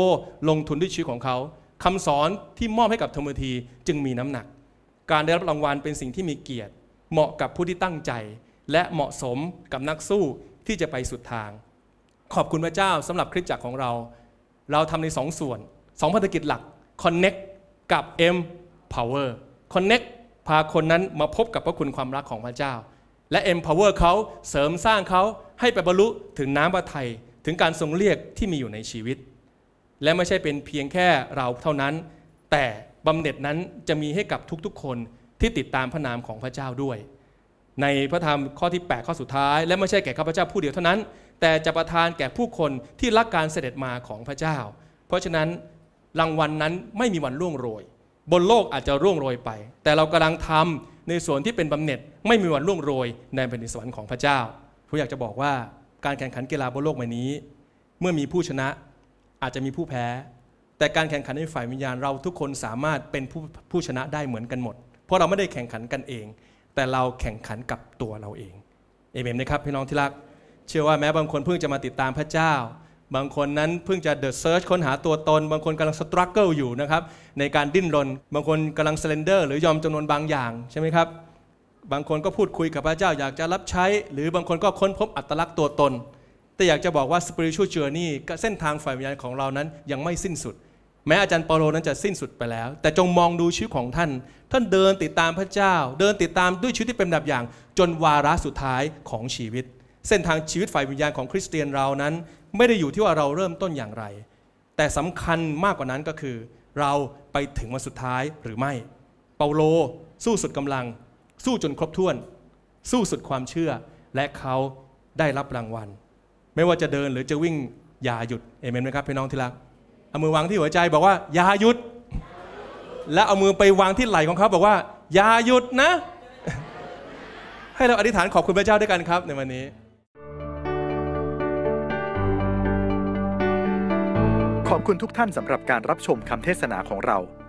ลงทุนด้วยชีวิตของเขา คำสอนที่มอบให้กับโทมธีจึงมีน้ำหนัก การได้รับรางวัลเป็นสิ่งที่มีเกียรติ เหมาะกับผู้ที่ตั้งใจ และเหมาะสมกับนักสู้ที่จะไปสุดทาง ขอบคุณพระเจ้าสำหรับคริสตจักรของเรา เราทำในสองส่วนสองพันธกิจหลัก Connect กับ M Power Connect พาคนนั้นมาพบกับพระคุณความรักของพระเจ้า และ M Power เขาเสริมสร้างเขาให้ไปบรรลุถึงน้ำพระทัยถึงการทรงเรียกที่มีอยู่ในชีวิต และไม่ใช่เป็นเพียงแค่เราเท่านั้น แต่บำเหน็จนั้นจะมีให้กับทุกๆคนที่ติดตามพระนามของพระเจ้าด้วย ในพระธรรมข้อที่8ข้อสุดท้าย และไม่ใช่แก่ข้าพเจ้าผู้เดียวเท่านั้น แต่จะประทานแก่ผู้คนที่รักการเสด็จมาของพระเจ้า เพราะฉะนั้นรางวัลนนั้นไม่มีวันร่วงโรยบนโลกอาจจะร่วงโรยไป แต่เรากำลังทำในส่วนที่เป็นบำเหน็จไม่มีวันร่วงโรยในแผ่นดินสวรรค์ของพระเจ้าผมอยากจะบอกว่าการแข่งขันกีฬาบนโลกใบนี้ เมื่อมีผู้ชนะอาจจะมีผู้แพ้ แต่การแข่งขันในฝ่ายวิญญาณเราทุกคนสามารถเป็นผู้ผู้ชนะได้เหมือนกันหมด เพราะเราไม่ได้แข่งขันกันเอง แต่เราแข่งขันกับตัวเราเองเอเมนนะครับพี่น้องที่รัก เชื่อว่าแม้บางคนเพิ่งจะมาติดตามพระเจ้า บางคนนั้นเพิ่งจะเดอะเซิร์ชค้นหาตัวตนบางคนกำลังสตรัคเกิลอยู่นะครับในการดิ้นรนบางคนกำลังเซเลนเดอร์หรือยอมจำนวนบางอย่างใช่ไหมครับบางคนก็พูดคุยกับพระเจ้าอยากจะรับใช้ หรือบางคนก็ค้นพบอัตลักษณ์ตัวตน แต่อยากจะบอกว่า spiritual journey เส้นทางฝ่ายวิญญาณของเรานั้นยังไม่สิ้นสุด แม้อาจารย์เปาโลนั้นจะสิ้นสุดไปแล้ว แต่จงมองดูชีวิตของท่าน ท่านเดินติดตามพระเจ้า เดินติดตามด้วยชีวิตที่เป็นแบบอย่าง จนวาระสุดท้ายของชีวิต เส้นทางชีวิตฝ่ายวิญญาณของคริสเตียนเรานั้น ไม่ได้อยู่ที่ว่าเราเริ่มต้นอย่างไร แต่สำคัญมากกว่านั้นก็คือ เราไปถึงวันสุดท้ายหรือไม่ เปาโลสู้สุดกำลังสู้จนครบถ้วน สู้สุดความเชื่อ และเขาได้รับรางวัล ไม่ว่าจะเดินหรือจะวิ่งอย่าหยุดเอเมนไหมครับพี่น้องที่รักเอามือวางที่หัวใจบอกว่าอย่าหยุดและเอามือไปวางที่ไหล่ของเขาบอกว่าอย่าหยุดนะ ให้เราอธิษฐานขอบคุณพระเจ้าด้วยกันครับ ในวันนี้ ขอบคุณทุกท่านสำหรับการรับชมคำเทศนาของเรา